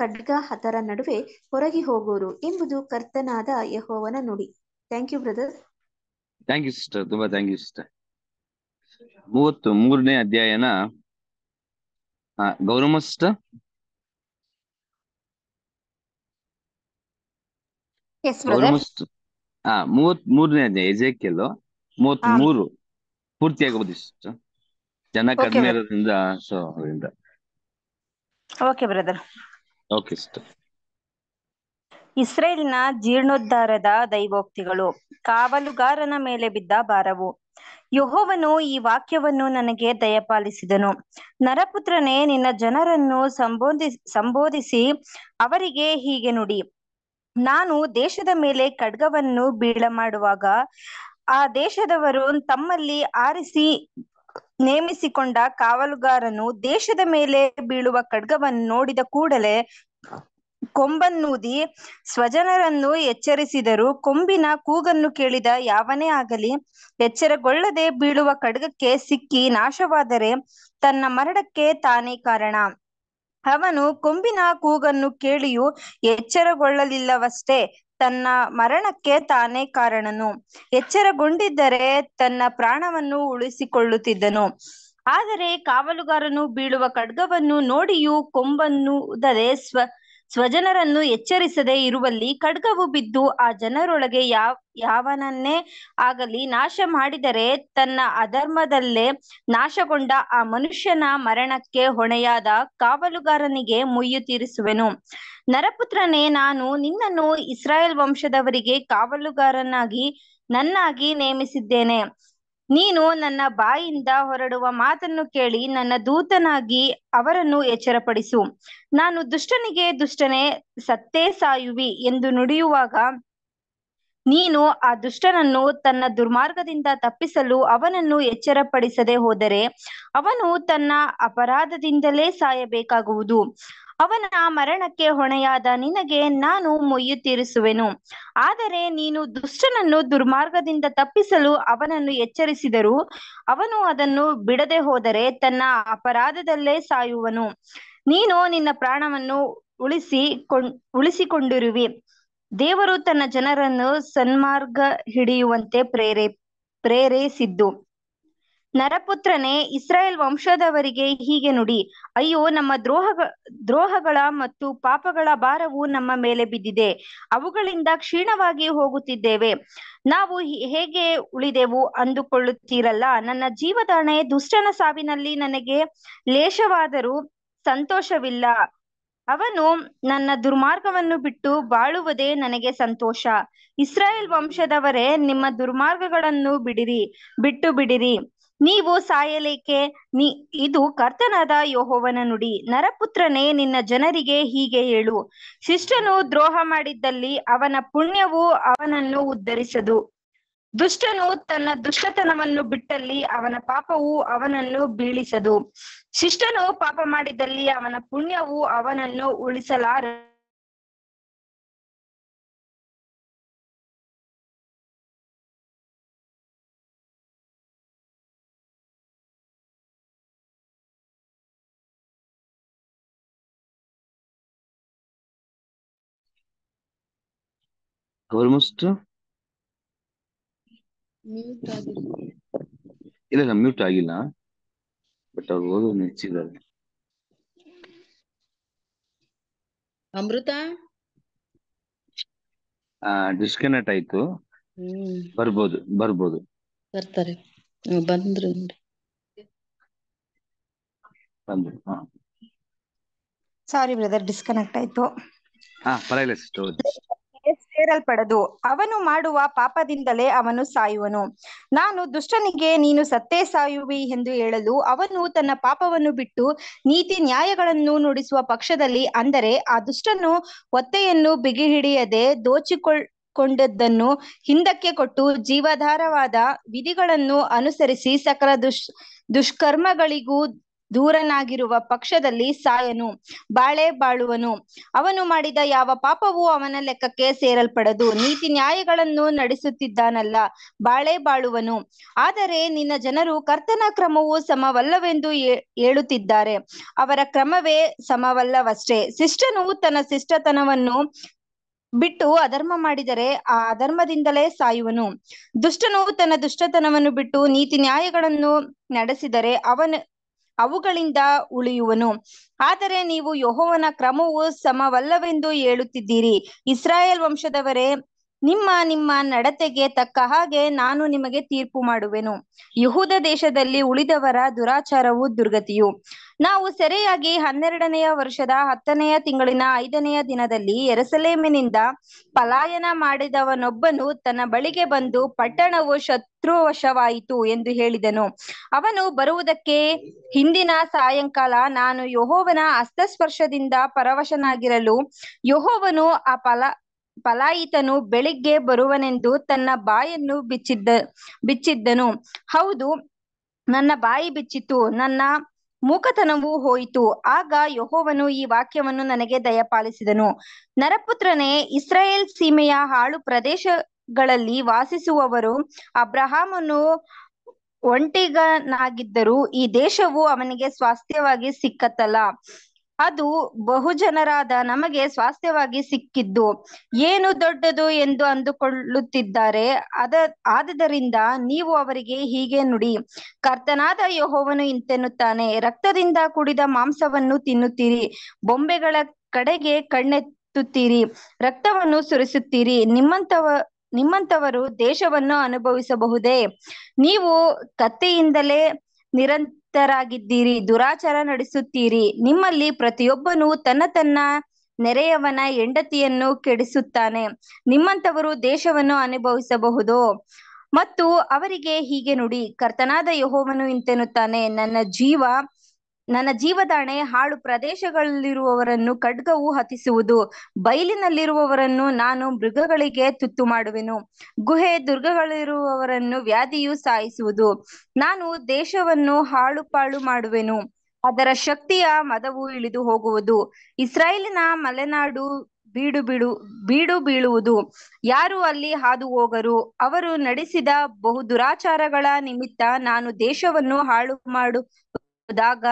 ಖಡ್ಗ ಹತರ ನಡುವೆ ಹೊರಗೆ ಹೋಗೋರು ಎಂಬುದು ಕರ್ತನಾದ ಯಹೋವನ ನುಡಿ thank you brother thank you sister ತುಂಬಾ ಥ್ಯಾಂಕ್ ಯು ಸಿಸ್ಟರ್ ಮೂವತ್ತು ಮೂರನೇ ಅಧ್ಯಾಯನ ಗೌರವ ಸಿಸ್ಟರ್ ಮೂವತ್ ಮೂರನೇ ಅಧ್ಯಾಯ ಎಜೆಕೆಲ್ ಮೂವತ್ ಮೂರು ಪೂರ್ತಿಯಾಗಬಹುದು ಸಿಸ್ಟರ್ ಜನ ಕಡಿಮೆ ಇರೋದ್ರಿಂದ ಓಕೆ ಬ್ರದರ್ ಓಕೆ ಇಸ್ರೇಲ್ನ ಜೀರ್ಣೋದ್ಧಾರದ ದೈವೋಕ್ತಿಗಳು ಕಾವಲುಗಾರನ ಮೇಲೆ ಬಿದ್ದ ಭಾರವು ಯಹೋವನು ಈ ವಾಕ್ಯವನ್ನು ನನಗೆ ದಯಪಾಲಿಸಿದನು ನರಪುತ್ರನೇ ನಿನ್ನ ಜನರನ್ನು ಸಂಬೋಧಿ ಸಂಬೋಧಿಸಿ ಅವರಿಗೆ ಹೀಗೆ ನುಡಿ ನಾನು ದೇಶದ ಮೇಲೆ ಖಡ್ಗವನ್ನು ಬೀಳ ಮಾಡುವಾಗ ಆ ದೇಶದವರು ತಮ್ಮಲ್ಲಿ ಆರಿಸಿ ನೇಮಿಸಿಕೊಂಡ ಕಾವಲುಗಾರನು ದೇಶದ ಮೇಲೆ ಬೀಳುವ ಖಡ್ಗವನ್ನು ನೋಡಿದ ಕೂಡಲೇ ಕೊಂಬನ್ನೂದಿ ಸ್ವಜನರನ್ನು ಎಚ್ಚರಿಸಿದರು ಕೊಂಬಿನ ಕೂಗನ್ನು ಕೇಳಿದ ಯಾವನೇ ಆಗಲಿ ಎಚ್ಚರಗೊಳ್ಳದೆ ಬೀಳುವ ಖಡ್ಗಕ್ಕೆ ಸಿಕ್ಕಿ ನಾಶವಾದರೆ ತನ್ನ ಮರಣಕ್ಕೆ ತಾನೇ ಕಾರಣ ಅವನು ಕೊಂಬಿನ ಕೂಗನ್ನು ಕೇಳಿಯೂ ಎಚ್ಚರಗೊಳ್ಳಲಿಲ್ಲವಷ್ಟೇ ತನ್ನ ಮರಣಕ್ಕೆ ತಾನೇ ಕಾರಣನು ಎಚ್ಚರಗೊಂಡಿದ್ದರೆ ತನ್ನ ಪ್ರಾಣವನ್ನು ಉಳಿಸಿಕೊಳ್ಳುತ್ತಿದ್ದನು ಆದರೆ ಕಾವಲುಗಾರನು ಬೀಳುವ ಖಡ್ಗವನ್ನು ನೋಡಿಯೂ ಕೊಂಬನ್ನು ಸ್ವ ಸ್ವಜನರನ್ನು ಎಚ್ಚರಿಸದೆ ಇರುವಲ್ಲಿ ಖಡ್ಗವು ಬಿದ್ದು ಆ ಜನರೊಳಗೆ ಯಾವ ಯಾವನನ್ನೇ ಆಗಲಿ ನಾಶ ಮಾಡಿದರೆ ತನ್ನ ಅಧರ್ಮದಲ್ಲೇ ನಾಶಗೊಂಡ ಆ ಮನುಷ್ಯನ ಮರಣಕ್ಕೆ ಹೊಣೆಯಾದ ಕಾವಲುಗಾರನಿಗೆ ಮುಯ್ಯು ತೀರಿಸುವೆನು ನರಪುತ್ರನೇ ನಾನು ನಿನ್ನನ್ನು ಇಸ್ರಾಯೇಲ್ ವಂಶದವರಿಗೆ ಕಾವಲುಗಾರನಾಗಿ ನನ್ನಾಗಿ ನೇಮಿಸಿದ್ದೇನೆ ನೀನು ನನ್ನ ಬಾಯಿಂದ ಹೊರಡುವ ಮಾತನ್ನು ಕೇಳಿ ನನ್ನ ದೂತನಾಗಿ ಅವರನ್ನು ಎಚ್ಚರಪಡಿಸು ನಾನು ದುಷ್ಟನಿಗೆ ದುಷ್ಟನೇ ಸತ್ತೇ ಸಾಯುವಿ ಎಂದು ನುಡಿಯುವಾಗ ನೀನು ಆ ದುಷ್ಟನನ್ನು ತನ್ನ ದುರ್ಮಾರ್ಗದಿಂದ ತಪ್ಪಿಸಲು ಅವನನ್ನು ಎಚ್ಚರಪಡಿಸದೆ ಹೋದರೆ ಅವನು ತನ್ನ ಅಪರಾಧದಿಂದಲೇ ಸಾಯಬೇಕಾಗುವುದು ಅವನ ಮರಣಕ್ಕೆ ಹೊಣೆಯಾದ ನಿನಗೆ ನಾನು ಮೊಯ್ಯು ತೀರಿಸುವೆನು ಆದರೆ ನೀನು ದುಷ್ಟನನ್ನು ದುರ್ಮಾರ್ಗದಿಂದ ತಪ್ಪಿಸಲು ಅವನನ್ನು ಎಚ್ಚರಿಸಿದರು ಅವನು ಅದನ್ನು ಬಿಡದೆ ಹೋದರೆ ತನ್ನ ಅಪರಾಧದಲ್ಲೇ ಸಾಯುವನು ನೀನು ನಿನ್ನ ಪ್ರಾಣವನ್ನು ಉಳಿಸಿ ಉಳಿಸಿಕೊಂಡಿರುವಿ ದೇವರು ತನ್ನ ಜನರನ್ನು ಸನ್ಮಾರ್ಗ ಹಿಡಿಯುವಂತೆ ಪ್ರೇರೇ ಪ್ರೇರೇಸಿದ್ದು ನರಪುತ್ರನೇ ಇಸ್ರಾಯೇಲ್ ವಂಶದವರಿಗೆ ಹೀಗೆ ನುಡಿ ಅಯ್ಯೋ ನಮ್ಮ ದ್ರೋಹ ದ್ರೋಹಗಳ ಮತ್ತು ಪಾಪಗಳ ಭಾರವು ನಮ್ಮ ಮೇಲೆ ಬಿದ್ದಿದೆ ಅವುಗಳಿಂದ ಕ್ಷೀಣವಾಗಿ ಹೋಗುತ್ತಿದ್ದೇವೆ ನಾವು ಹೇಗೆ ಉಳಿದೆವು ಅಂದುಕೊಳ್ಳುತ್ತೀರಲ್ಲ ನನ್ನ ಜೀವದಾಣೆ ದುಷ್ಟನ ಸಾವಿನಲ್ಲಿ ನನಗೆ ಲೇಷವಾದರೂ ಸಂತೋಷವಿಲ್ಲ ಅವನು ನನ್ನ ದುರ್ಮಾರ್ಗವನ್ನು ಬಿಟ್ಟು ಬಾಳುವುದೇ ನನಗೆ ಸಂತೋಷ ಇಸ್ರಾಯೇಲ್ ವಂಶದವರೇ ನಿಮ್ಮ ದುರ್ಮಾರ್ಗಗಳನ್ನು ಬಿಡಿರಿ ಬಿಟ್ಟು ಬಿಡಿರಿ ನೀವು ಸಾಯಲೇಕೆ ಇದು ಕರ್ತನಾದ ಯೋಹೋವನ ನುಡಿ ನರಪುತ್ರನೇ ನಿನ್ನ ಜನರಿಗೆ ಹೀಗೆ ಹೇಳು ಶಿಷ್ಟನು ದ್ರೋಹ ಮಾಡಿದ್ದಲ್ಲಿ ಅವನ ಪುಣ್ಯವು ಅವನನ್ನು ಉದ್ಧರಿಸದು ದುಷ್ಟನು ತನ್ನ ದುಷ್ಟತನವನ್ನು ಬಿಟ್ಟಲ್ಲಿ ಅವನ ಪಾಪವು ಅವನನ್ನು ಬೀಳಿಸದು ಶಿಷ್ಟನು ಪಾಪ ಮಾಡಿದಲ್ಲಿ ಅವನ ಪುಣ್ಯವು ಅವನನ್ನು ಉಳಿಸಲಾರ ಆಲ್ಮೋಸ್ಟ್ ಇಲ್ಲ ಇಲ್ಲ ಮ್ಯೂಟ್ ಆಗಿಲ್ಲ ಬಟ್ ಅವ್ರು ಓದೋ ನೆಚ್ಚಿದ್ದಾರೆ ಅಮೃತ ಡಿಸ್ಕನೆಕ್ಟ್ ಆಯ್ತು ಬರ್ಬೋದು ಬರ್ಬೋದು ಬರ್ತಾರೆ ಬಂದ್ರು ಬಂದ್ರು ಸಾರಿ ಬ್ರದರ್ ಡಿಸ್ಕನೆಕ್ಟ್ ಆಯ್ತು ಹಾ ಪರವಾಗಿಲ್ಲ ಸಿಸ್ಟರ್ ಅವನು ಮಾಡುವ ಪಾಪದಿಂದಲೇ ಅವನು ಸಾಯುವನು ನಾನು ದುಷ್ಟನಿಗೆ ನೀನು ಸತ್ತೇ ಸಾಯುವಿ ಎಂದು ಹೇಳಲು ಅವನು ತನ್ನ ಪಾಪವನ್ನು ಬಿಟ್ಟು ನೀತಿ ನ್ಯಾಯಗಳನ್ನು ನುಡಿಸುವ ಪಕ್ಷದಲ್ಲಿ ಅಂದರೆ ಆ ದುಷ್ಟನು ಒತ್ತೆಯನ್ನು ಬಿಗಿ ಹಿಡಿಯದೆ ಹಿಂದಕ್ಕೆ ಕೊಟ್ಟು ಜೀವಾಧಾರವಾದ ವಿಧಿಗಳನ್ನು ಅನುಸರಿಸಿ ಸಕಲ ದುಷ್ ದುಷ್ಕರ್ಮಗಳಿಗೂ ದೂರನಾಗಿರುವ ಪಕ್ಷದಲ್ಲಿ ಸಾಯನು ಬಾಳೆ ಬಾಳುವನು ಅವನು ಮಾಡಿದ ಯಾವ ಪಾಪವೂ ಅವನ ಲೆಕ್ಕಕ್ಕೆ ಸೇರಲ್ಪಡದು ನೀತಿ ನ್ಯಾಯಗಳನ್ನು ನಡೆಸುತ್ತಿದ್ದಾನಲ್ಲ ಬಾಳೆ ಬಾಳುವನು ಆದರೆ ನಿನ್ನ ಜನರು ಕರ್ತನ ಕ್ರಮವು ಸಮವಲ್ಲವೆಂದು ಹೇಳುತ್ತಿದ್ದಾರೆ ಅವರ ಕ್ರಮವೇ ಸಮವಲ್ಲವಷ್ಟೇ ಶಿಷ್ಟನು ತನ್ನ ಶಿಷ್ಟತನವನ್ನು ಬಿಟ್ಟು ಅಧರ್ಮ ಮಾಡಿದರೆ ಆ ಅಧರ್ಮದಿಂದಲೇ ಸಾಯುವನು ದುಷ್ಟನು ತನ್ನ ದುಷ್ಟತನವನ್ನು ಬಿಟ್ಟು ನೀತಿ ನ್ಯಾಯಗಳನ್ನು ನಡೆಸಿದರೆ ಅವನ ಅವುಗಳಿಂದ ಉಳಿಯುವನು ಆದರೆ ನೀವು ಯಹೋವನ ಕ್ರಮವು ಸಮವಲ್ಲವೆಂದು ಹೇಳುತ್ತಿದ್ದೀರಿ ಇಸ್ರಾಯೇಲ್ ವಂಶದವರೇ ನಿಮ್ಮ ನಿಮ್ಮ ನಡತೆಗೆ ತಕ್ಕ ಹಾಗೆ ನಾನು ನಿಮಗೆ ತೀರ್ಪು ಮಾಡುವೆನು ಯಹೂದ ದೇಶದಲ್ಲಿ ಉಳಿದವರ ದುರಾಚಾರವು ದುರ್ಗತಿಯು ನಾವು ಸೆರೆಯಾಗಿ ಹನ್ನೆರಡನೆಯ ವರ್ಷದ ಹತ್ತನೆಯ ತಿಂಗಳಿನ ಐದನೆಯ ದಿನದಲ್ಲಿ ಎರಸಲೇಮಿನಿಂದ ಪಲಾಯನ ಮಾಡಿದವನೊಬ್ಬನು ತನ್ನ ಬಳಿಗೆ ಬಂದು ಪಟ್ಟಣವು ಶತ್ರುವಶವಾಯಿತು ಎಂದು ಹೇಳಿದನು ಅವನು ಬರುವುದಕ್ಕೆ ಹಿಂದಿನ ಸಾಯಂಕಾಲ ನಾನು ಯಹೋವನ ಅಸ್ತಸ್ಪರ್ಶದಿಂದ ಪರವಶನಾಗಿರಲು ಯಹೋವನು ಆ ಪಲ ಪಲಾಯಿತನು ಬೆಳಿಗ್ಗೆ ಬರುವನೆಂದು ತನ್ನ ಬಾಯನ್ನು ಬಿಚ್ಚಿದ್ದ ಬಿಚ್ಚಿದ್ದನು ಹೌದು ನನ್ನ ಬಾಯಿ ಬಿಚ್ಚಿತು ನನ್ನ ಮೂಕತನವು ಹೋಯಿತು ಆಗ ಯಹೋವನು ಈ ವಾಕ್ಯವನ್ನು ನನಗೆ ದಯಪಾಲಿಸಿದನು ನರಪುತ್ರನೇ ಇಸ್ರಾಯೇಲ್ ಸೀಮೆಯ ಹಾಳು ಪ್ರದೇಶಗಳಲ್ಲಿ ವಾಸಿಸುವವರು ಅಬ್ರಹಾಮನು ಒಂಟಿಗನಾಗಿದ್ದರೂ ಈ ದೇಶವು ಅವನಿಗೆ ಸ್ವಾಸ್ಥ್ಯವಾಗಿ ಸಿಕ್ಕತ್ತಲ್ಲ ಅದು ಬಹುಜನರಾದ ನಮಗೆ ಸ್ವಾಸ್ಥ್ಯವಾಗಿ ಸಿಕ್ಕಿದ್ದು ಏನು ದೊಡ್ಡದು ಎಂದು ಅಂದುಕೊಳ್ಳುತ್ತಿದ್ದಾರೆ ಅದ ಆದ್ದರಿಂದ ನೀವು ಅವರಿಗೆ ಹೀಗೆ ನುಡಿ ಕರ್ತನಾದ ಯಹೋವನು ಇಂತೆನ್ನುತ್ತಾನೆ ರಕ್ತದಿಂದ ಕೂಡಿದ ಮಾಂಸವನ್ನು ತಿನ್ನುತ್ತೀರಿ ಬೊಂಬೆಗಳ ಕಡೆಗೆ ಕಣ್ಣೆತ್ತುತ್ತೀರಿ ರಕ್ತವನ್ನು ಸುರಿಸುತ್ತೀರಿ ನಿಮ್ಮಂತವ ನಿಮ್ಮಂತವರು ದೇಶವನ್ನು ಅನುಭವಿಸಬಹುದೇ ನೀವು ಕತ್ತೆಯಿಂದಲೇ ನಿರಂತ ರಾಗಿದ್ದೀರಿ ದುರಾಚಾರ ನಡೆಸುತ್ತೀರಿ ನಿಮ್ಮಲ್ಲಿ ಪ್ರತಿಯೊಬ್ಬನು ತನ್ನ ತನ್ನ ನೆರೆಯವನ ಹೆಂಡತಿಯನ್ನು ಕೆಡಿಸುತ್ತಾನೆ ನಿಮ್ಮಂತವರು ದೇಶವನ್ನು ಅನುಭವಿಸಬಹುದು ಮತ್ತು ಅವರಿಗೆ ಹೀಗೆ ನುಡಿ ಕರ್ತನಾದ ಯಹೋವನು ಇಂತೆನ್ನುತ್ತಾನೆ ನನ್ನ ಜೀವ ನನ್ನ ಜೀವದಾಣೆ ಹಾಳು ಪ್ರದೇಶಗಳಲ್ಲಿರುವವರನ್ನು ಖಡ್ಗವು ಹತಿಸುವುದು ಬಯಲಿನಲ್ಲಿರುವವರನ್ನು ನಾನು ಮೃಗಗಳಿಗೆ ತುತ್ತು ಮಾಡುವೆನು ಗುಹೆ ದುರ್ಗಗಳಿರುವವರನ್ನು ವ್ಯಾಧಿಯು ಸಾಯಿಸುವುದು ನಾನು ದೇಶವನ್ನು ಹಾಳು ಪಾಳು ಮಾಡುವೆನು ಅದರ ಶಕ್ತಿಯ ಮದವು ಇಳಿದು ಹೋಗುವುದು ಇಸ್ರಾಯೇಲಿನ ಮಲೆನಾಡು ಬೀಡು ಬೀಳು ಬೀಡು ಬೀಳುವುದು ಯಾರು ಅಲ್ಲಿ ಹಾದು ಹೋಗರು ಅವರು ನಡೆಸಿದ ಬಹು ದುರಾಚಾರಗಳ ನಿಮಿತ್ತ ನಾನು ದೇಶವನ್ನು ಹಾಳು ಮಾಡು ಹೋದಾಗ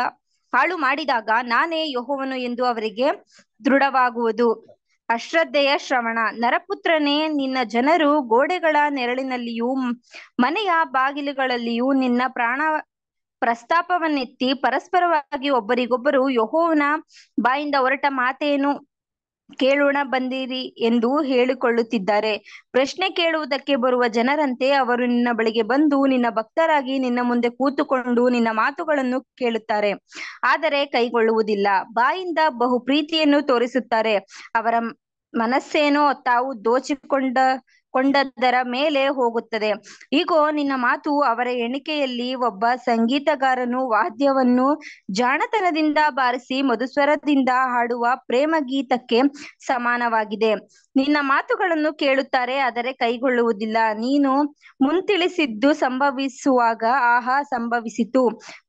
ಹಾಳು ಮಾಡಿದಾಗ ನಾನೇ ಯೋಹೋವನು ಎಂದು ಅವರಿಗೆ ದೃಢವಾಗುವುದು ಅಶ್ರದ್ಧೆಯ ಶ್ರವಣ ನರಪುತ್ರನೇ ನಿನ್ನ ಜನರು ಗೋಡೆಗಳ ನೆರಳಿನಲ್ಲಿಯೂ ಮನೆಯ ಬಾಗಿಲುಗಳಲ್ಲಿಯೂ ನಿನ್ನ ಪ್ರಾಣ ಪ್ರಸ್ತಾಪವನ್ನೆತ್ತಿ ಪರಸ್ಪರವಾಗಿ ಒಬ್ಬರಿಗೊಬ್ಬರು ಯಹೋವನ ಬಾಯಿಂದ ಹೊರಟ ಮಾತೇನು ಕೇಳೋಣ ಬಂದಿರಿ ಎಂದು ಹೇಳಿಕೊಳ್ಳುತ್ತಿದ್ದಾರೆ ಪ್ರಶ್ನೆ ಕೇಳುವುದಕ್ಕೆ ಬರುವ ಜನರಂತೆ ಅವರು ನಿನ್ನ ಬಳಿಗೆ ಬಂದು ನಿನ್ನ ಭಕ್ತರಾಗಿ ನಿನ್ನ ಮುಂದೆ ಕೂತುಕೊಂಡು ನಿನ್ನ ಮಾತುಗಳನ್ನು ಕೇಳುತ್ತಾರೆ ಆದರೆ ಕೈಗೊಳ್ಳುವುದಿಲ್ಲ ಬಾಯಿಂದ ಬಹು ಪ್ರೀತಿಯನ್ನು ತೋರಿಸುತ್ತಾರೆ ಅವರ ಮನಸ್ಸೇನೋ ತಾವು ದೋಚಿಕೊಂಡ ಕೊಂಡದ್ದರ ಮೇಲೆ ಹೋಗುತ್ತದೆ ಈಗೋ ನಿನ್ನ ಮಾತು ಅವರ ಎಣಿಕೆಯಲ್ಲಿ ಒಬ್ಬ ಸಂಗೀತಗಾರನು ವಾದ್ಯವನ್ನು ಜಾಣತನದಿಂದ ಬಾರಿಸಿ ಮಧುಸ್ವರದಿಂದ ಹಾಡುವ ಪ್ರೇಮ ಗೀತಕ್ಕೆ ಸಮಾನವಾಗಿದೆ ನಿನ್ನ ಮಾತುಗಳನ್ನು ಕೇಳುತ್ತಾರೆ ಆದರೆ ಕೈಗೊಳ್ಳುವುದಿಲ್ಲ ನೀನು ಮುಂತಿಳಿಸಿದ್ದು ಸಂಭವಿಸುವಾಗ ಆಹಾ ಸಂಭವಿಸಿತು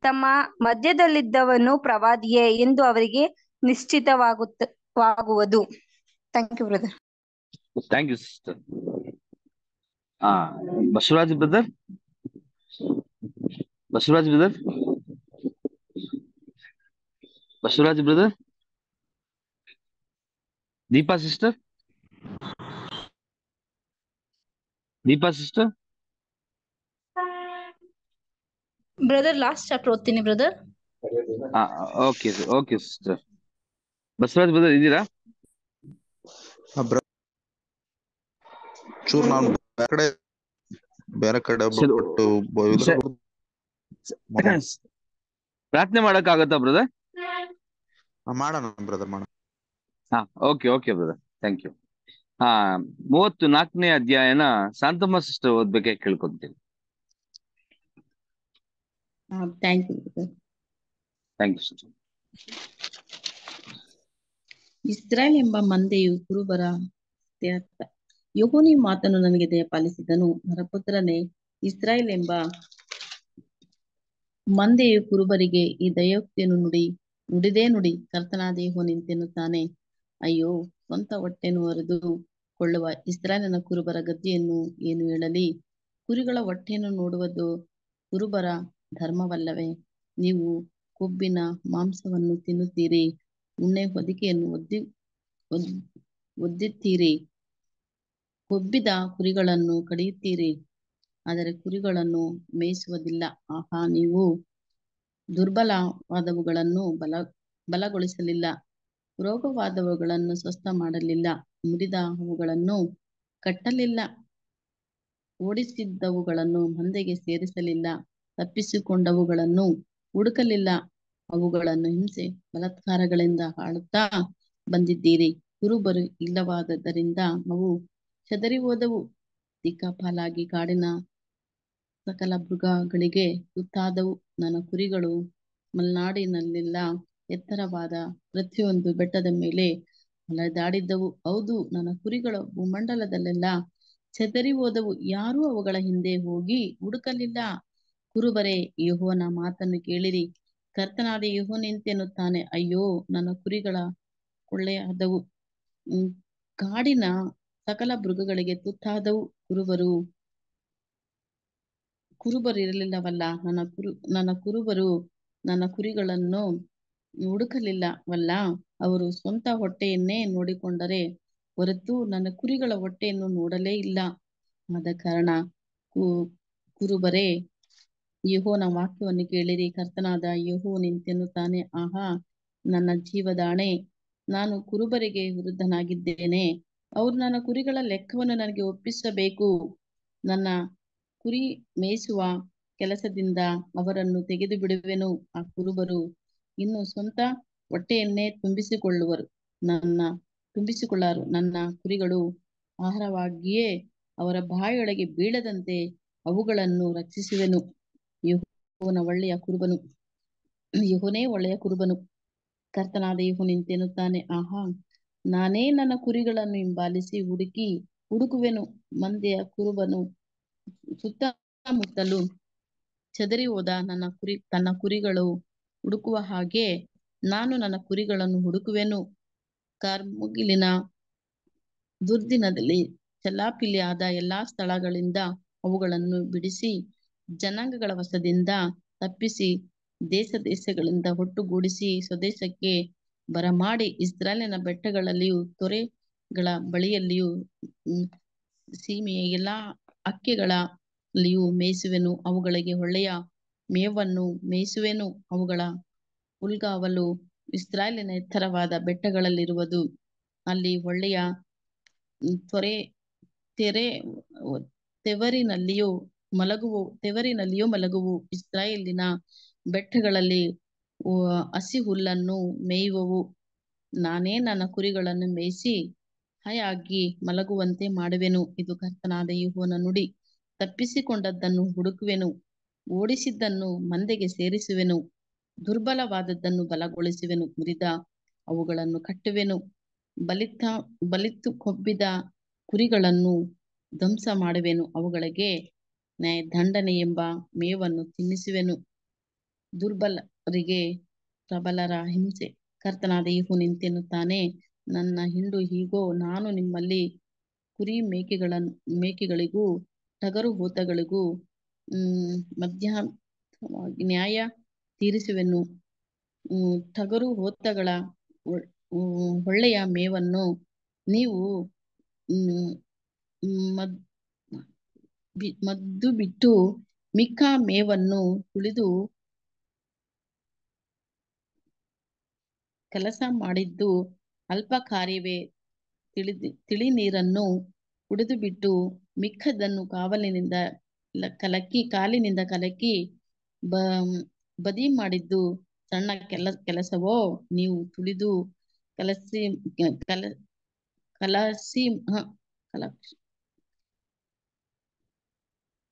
ತಮ್ಮ ಮಧ್ಯದಲ್ಲಿದ್ದವನು ಪ್ರವಾದಿಯೇ ಎಂದು ಅವರಿಗೆ ನಿಶ್ಚಿತವಾಗುತ್ತ ವಾಗುವುದು thank you brother thank you sister हाँ Basuraj brother Basuraj brother Basuraj brother Deepa sister Deepa sister brother last chapter ओद्तनी brother okay okay sister Basavaraj brother इदीरा ब्रदर चूर ಕಡೆ ಬೇರೆ ಕಡೆ ಬಿಟ್ಟು ಪ್ರಾರ್ಥನೆ ಮಾಡಕ್ ಆಗತ್ತಾ ಬ್ರದರ್ ಮಾಡೋಣ ಬ್ರದರ್ ಮಾಡೋಣ ಹಾ okay okay brother thank you ಹಾ ಮೂವತ್ತು ನಾಲ್ಕನೇ ಅಧ್ಯಾಯನ ಶಾಂತಮ್ಮ ಸಿಸ್ಟರ್ ಓದ್ಬೇಕೆ ಕೇಳ್ಕೊಂತೀನಿ thank you thank you sister ಇಸ್ರಾಯೇಲ್ ಎಂಬ ಮಂದೆಯು ಕುರುಬರ ಯೋನಿ ಮಾತನ್ನು ನನಗೆ ದಯಪಾಲಿಸಿದನು ನರಪುತ್ರನೇ ಇಸ್ರಾಯೇಲ್ ಎಂಬ ಮಂದೆಯ ಕುರುಬರಿಗೆ ಈ ದಯೋಕ್ತಿಯನ್ನು ನುಡಿ ನುಡಿದೇ ನುಡಿ ಕರ್ತನಾದ ಯಹೋ ನಿಂತೆನ್ನುತ್ತಾನೆ ಅಯ್ಯೋ ಸ್ವಂತ ಹೊಟ್ಟೆಯನ್ನು ಹೊರೆದು ಕೊಳ್ಳುವ ಇಸ್ರಾಯೇಲನ ಕುರುಬರ ಗದ್ದೆಯನ್ನು ಏನು ಹೇಳಲಿ ಕುರಿಗಳ ಹೊಟ್ಟೆಯನ್ನು ನೋಡುವುದು ಕುರುಬರ ಧರ್ಮವಲ್ಲವೇ ನೀವು ಕೊಬ್ಬಿನ ಮಾಂಸವನ್ನು ತಿನ್ನುತ್ತೀರಿ ಉಣ್ಣೆ ಹೊದಿಕೆಯನ್ನು ಒದ್ದಿ ಒದ್ದೀರಿ ಕೊಬ್ಬಿದ ಕುರಿಗಳನ್ನು ಕಡಿಯುತ್ತೀರಿ ಆದರೆ ಕುರಿಗಳನ್ನು ಮೇಯಿಸುವುದಿಲ್ಲ ಆಹಾ ನೀವು ದುರ್ಬಲವಾದವುಗಳನ್ನು ಬಲ ಬಲಗೊಳಿಸಲಿಲ್ಲ ರೋಗವಾದವುಗಳನ್ನು ಸ್ವಸ್ಥ ಮಾಡಲಿಲ್ಲ ಮುರಿದ ಅವುಗಳನ್ನು ಕಟ್ಟಲಿಲ್ಲ ಓಡಿಸಿದ್ದವುಗಳನ್ನು ಮಂದೆಗೆ ಸೇರಿಸಲಿಲ್ಲ ತಪ್ಪಿಸಿಕೊಂಡವುಗಳನ್ನು ಹುಡುಕಲಿಲ್ಲ ಅವುಗಳನ್ನು ಹಿಂಸೆ ಬಲತ್ಕಾರಗಳಿಂದ ಆಳುತ್ತಾ ಬಂದಿದ್ದೀರಿ ಕುರುಬರು ಇಲ್ಲವಾದದ್ದರಿಂದ ಅವು ಚದರಿ ಹೋದವು ದಿಕ್ಕಾಪಾಲಾಗಿ ಕಾಡಿನ ಸಕಲ ಮೃಗಗಳಿಗೆ ತುತ್ತಾದವು ನನ್ನ ಕುರಿಗಳು ಮಲೆನಾಡಿನಲ್ಲೆಲ್ಲ ಎತ್ತರವಾದ ಪ್ರತಿಯೊಂದು ಬೆಟ್ಟದ ಮೇಲೆ ಅಲೆದಾಡಿದ್ದವು ಹೌದು ನನ್ನ ಕುರಿಗಳು ಭೂಮಂಡಲದಲ್ಲೆಲ್ಲ ಚದರಿ ಹೋದವು ಯಾರೂ ಅವುಗಳ ಹಿಂದೆ ಹೋಗಿ ಹುಡುಕಲಿಲ್ಲ ಕುರುಬರೇ ಯಹೋನ ಮಾತನ್ನು ಕೇಳಿರಿ ಕರ್ತನಾದ ಯಹೋ ನಿಂತೆನ್ನುತ್ತಾನೆ ಅಯ್ಯೋ ನನ್ನ ಕುರಿಗಳ ಕೊಳ್ಳೆಯಾದವು ಕಾಡಿನ ಸಕಲ ಮೃಗಗಳಿಗೆ ತುತ್ತಾದವು ಕುರುಬರು ಕುರುಬರಿರಲಿಲ್ಲವಲ್ಲ ನನ್ನ ಕುರು ನನ್ನ ಕುರುಬರು ನನ್ನ ಕುರಿಗಳನ್ನು ಹುಡುಕಲಿಲ್ಲವಲ್ಲ ಅವರು ಸ್ವಂತ ಹೊಟ್ಟೆಯನ್ನೇ ನೋಡಿಕೊಂಡರೆ ಹೊರತು ನನ್ನ ಕುರಿಗಳ ಹೊಟ್ಟೆಯನ್ನು ನೋಡಲೇ ಇಲ್ಲ ಆದ ಕಾರಣ ಕು ಕುರುಬರೇ ಯಹೋನ ವಾಕ್ಯವನ್ನು ಕೇಳಿರಿ ಕರ್ತನಾದ ಯಹೋ ನಿಂತೆನ್ನುತ್ತಾನೆ ಆಹಾ ನನ್ನ ಜೀವದಾಣೆ ನಾನು ಕುರುಬರಿಗೆ ವಿರುದ್ಧನಾಗಿದ್ದೇನೆ ಅವರು ನನ್ನ ಕುರಿಗಳ ಲೆಕ್ಕವನ್ನು ನನಗೆ ಒಪ್ಪಿಸಬೇಕು ನನ್ನ ಕುರಿ ಮೇಯಿಸುವ ಕೆಲಸದಿಂದ ಅವರನ್ನು ತೆಗೆದು ಬಿಡುವೆನು ಆ ಕುರುಬರು ಇನ್ನು ಸ್ವಂತ ಹೊಟ್ಟೆಯನ್ನೇ ತುಂಬಿಸಿಕೊಳ್ಳುವರು ನನ್ನ ತುಂಬಿಸಿಕೊಳ್ಳಾರು ನನ್ನ ಕುರಿಗಳು ಆಹಾರವಾಗಿಯೇ ಅವರ ಬಾಯಿಯೊಳಗೆ ಬೀಳದಂತೆ ಅವುಗಳನ್ನು ರಕ್ಷಿಸುವೆನು ಯಹೋನ ಒಳ್ಳೆಯ ಕುರುಬನು ಯಹೋನೇ ಒಳ್ಳೆಯ ಕುರುಬನು ಕರ್ತನಾದ ಯಹೋ ನಿಂತೆನ್ನುತ್ತಾನೆ ಆಹಾ ನಾನೇ ನನ್ನ ಕುರಿಗಳನ್ನು ಹಿಂಬಾಲಿಸಿ ಹುಡುಕಿ ಹುಡುಕುವೆನು ಮಂದೆಯ ಕುರುಬನು ಸುತ್ತಮುತ್ತಲು ಚದರಿ ಹೋದ ನನ್ನ ಕುರಿ ತನ್ನ ಕುರಿಗಳು ಹುಡುಕುವ ಹಾಗೆ ನಾನು ನನ್ನ ಕುರಿಗಳನ್ನು ಹುಡುಕುವೆನು ಕಾರ್ಮುಗಿಲಿನ ದುರ್ದಿನದಲ್ಲಿ ಆದ ಎಲ್ಲಾ ಸ್ಥಳಗಳಿಂದ ಅವುಗಳನ್ನು ಬಿಡಿಸಿ ಜನಾಂಗಗಳ ವಶದಿಂದ ತಪ್ಪಿಸಿ ದೇಶ ದೇಶಗಳಿಂದ ಒಟ್ಟುಗೂಡಿಸಿ ಸ್ವದೇಶಕ್ಕೆ ಬರಮಾಡಿ ಇಸ್ರಾಯೇಲಿನ ಬೆಟ್ಟಗಳಲ್ಲಿಯೂ ತೊರೆಗಳ ಬಳಿಯಲ್ಲಿಯೂ ಸೀಮೆಯ ಎಲ್ಲಾ ಅಕ್ಕೆಗಳಲ್ಲಿಯೂ ಮೇಯಿಸುವೆನು ಅವುಗಳಿಗೆ ಒಳ್ಳೆಯ ಮೇವನ್ನು ಮೇಯಿಸುವೆನು ಅವುಗಳ ಹುಲ್ಗಾವಲು ಇಸ್ರಾಯೇಲಿನ ಎತ್ತರವಾದ ಬೆಟ್ಟಗಳಲ್ಲಿರುವುದು ಅಲ್ಲಿ ಒಳ್ಳೆಯ ತೊರೆ ತೆರೆ ತೆವರಿನಲ್ಲಿಯೂ ಮಲಗುವು ತೆವರಿನಲ್ಲಿಯೂ ಮಲಗುವು ಇಸ್ರಾಯೇಲಿನ ಬೆಟ್ಟಗಳಲ್ಲಿ ಹಸಿ ಹುಲ್ಲನ್ನು ಮೇಯುವವು ನಾನೇ ನನ್ನ ಕುರಿಗಳನ್ನು ಮೇಯಿಸಿ ಹಾಯಾಗಿ ಮಲಗುವಂತೆ ಮಾಡುವೆನು ಇದು ಕರ್ತನಾದ ಯುಹೋನ ನುಡಿ ತಪ್ಪಿಸಿಕೊಂಡದ್ದನ್ನು ಹುಡುಕುವೆನು ಓಡಿಸಿದ್ದನ್ನು ಮಂದೆಗೆ ಸೇರಿಸುವೆನು ದುರ್ಬಲವಾದದ್ದನ್ನು ಬಲಗೊಳಿಸುವೆನು ಮುರಿದ ಅವುಗಳನ್ನು ಕಟ್ಟುವೆನು ಬಲಿತ ಬಲಿತು ಕೊಬ್ಬಿದ ಕುರಿಗಳನ್ನು ಧ್ವಂಸ ಮಾಡುವೆನು ಅವುಗಳಿಗೆ ದಂಡನೆ ಎಂಬ ಮೇವನ್ನು ತಿನ್ನಿಸುವೆನು ದುರ್ಬಲರಿಗೆ ಪ್ರಬಲರ ಹಿಂಸೆ ಕರ್ತನಾದ ಈಹು ನಿಂತೆನ್ನುತ್ತಾನೆ ನನ್ನ ಹಿಂಡು ಹೀಗೋ ನಾನು ನಿಮ್ಮಲ್ಲಿ ಕುರಿ ಮೇಕೆಗಳ ಮೇಕೆಗಳಿಗೂ ಟಗರು ಹೋತಗಳಿಗೂ ಮಧ್ಯಾಹ್ನವಾಗಿ ನ್ಯಾಯ ತೀರಿಸುವೆನು ಟಗರು ಹೋತಗಳ ಒಳ್ಳೆಯ ಮೇವನ್ನು ನೀವು ಮದ್ದು ಬಿಟ್ಟು ಮಿಕ್ಕ ಮೇವನ್ನು ತುಳಿದು ಕೆಲಸ ಮಾಡಿದ್ದು ಅಲ್ಪ ಕಾರ್ಯವೇ ತಿಳಿದಿ ತಿಳಿ ನೀರನ್ನು ಕುಡಿದು ಬಿಟ್ಟು ಮಿಕ್ಕದನ್ನು ಕಾವಲಿನಿಂದ ಕಲಕಿ ಕಾಲಿನಿಂದ ಕಲಕಿ ಬ ಬದಿ ಮಾಡಿದ್ದು ಸಣ್ಣ ಕೆಲ ಕೆಲಸವೋ ನೀವು ತುಳಿದು ಕಲಸಿ ಕಲ ಕಲಸಿ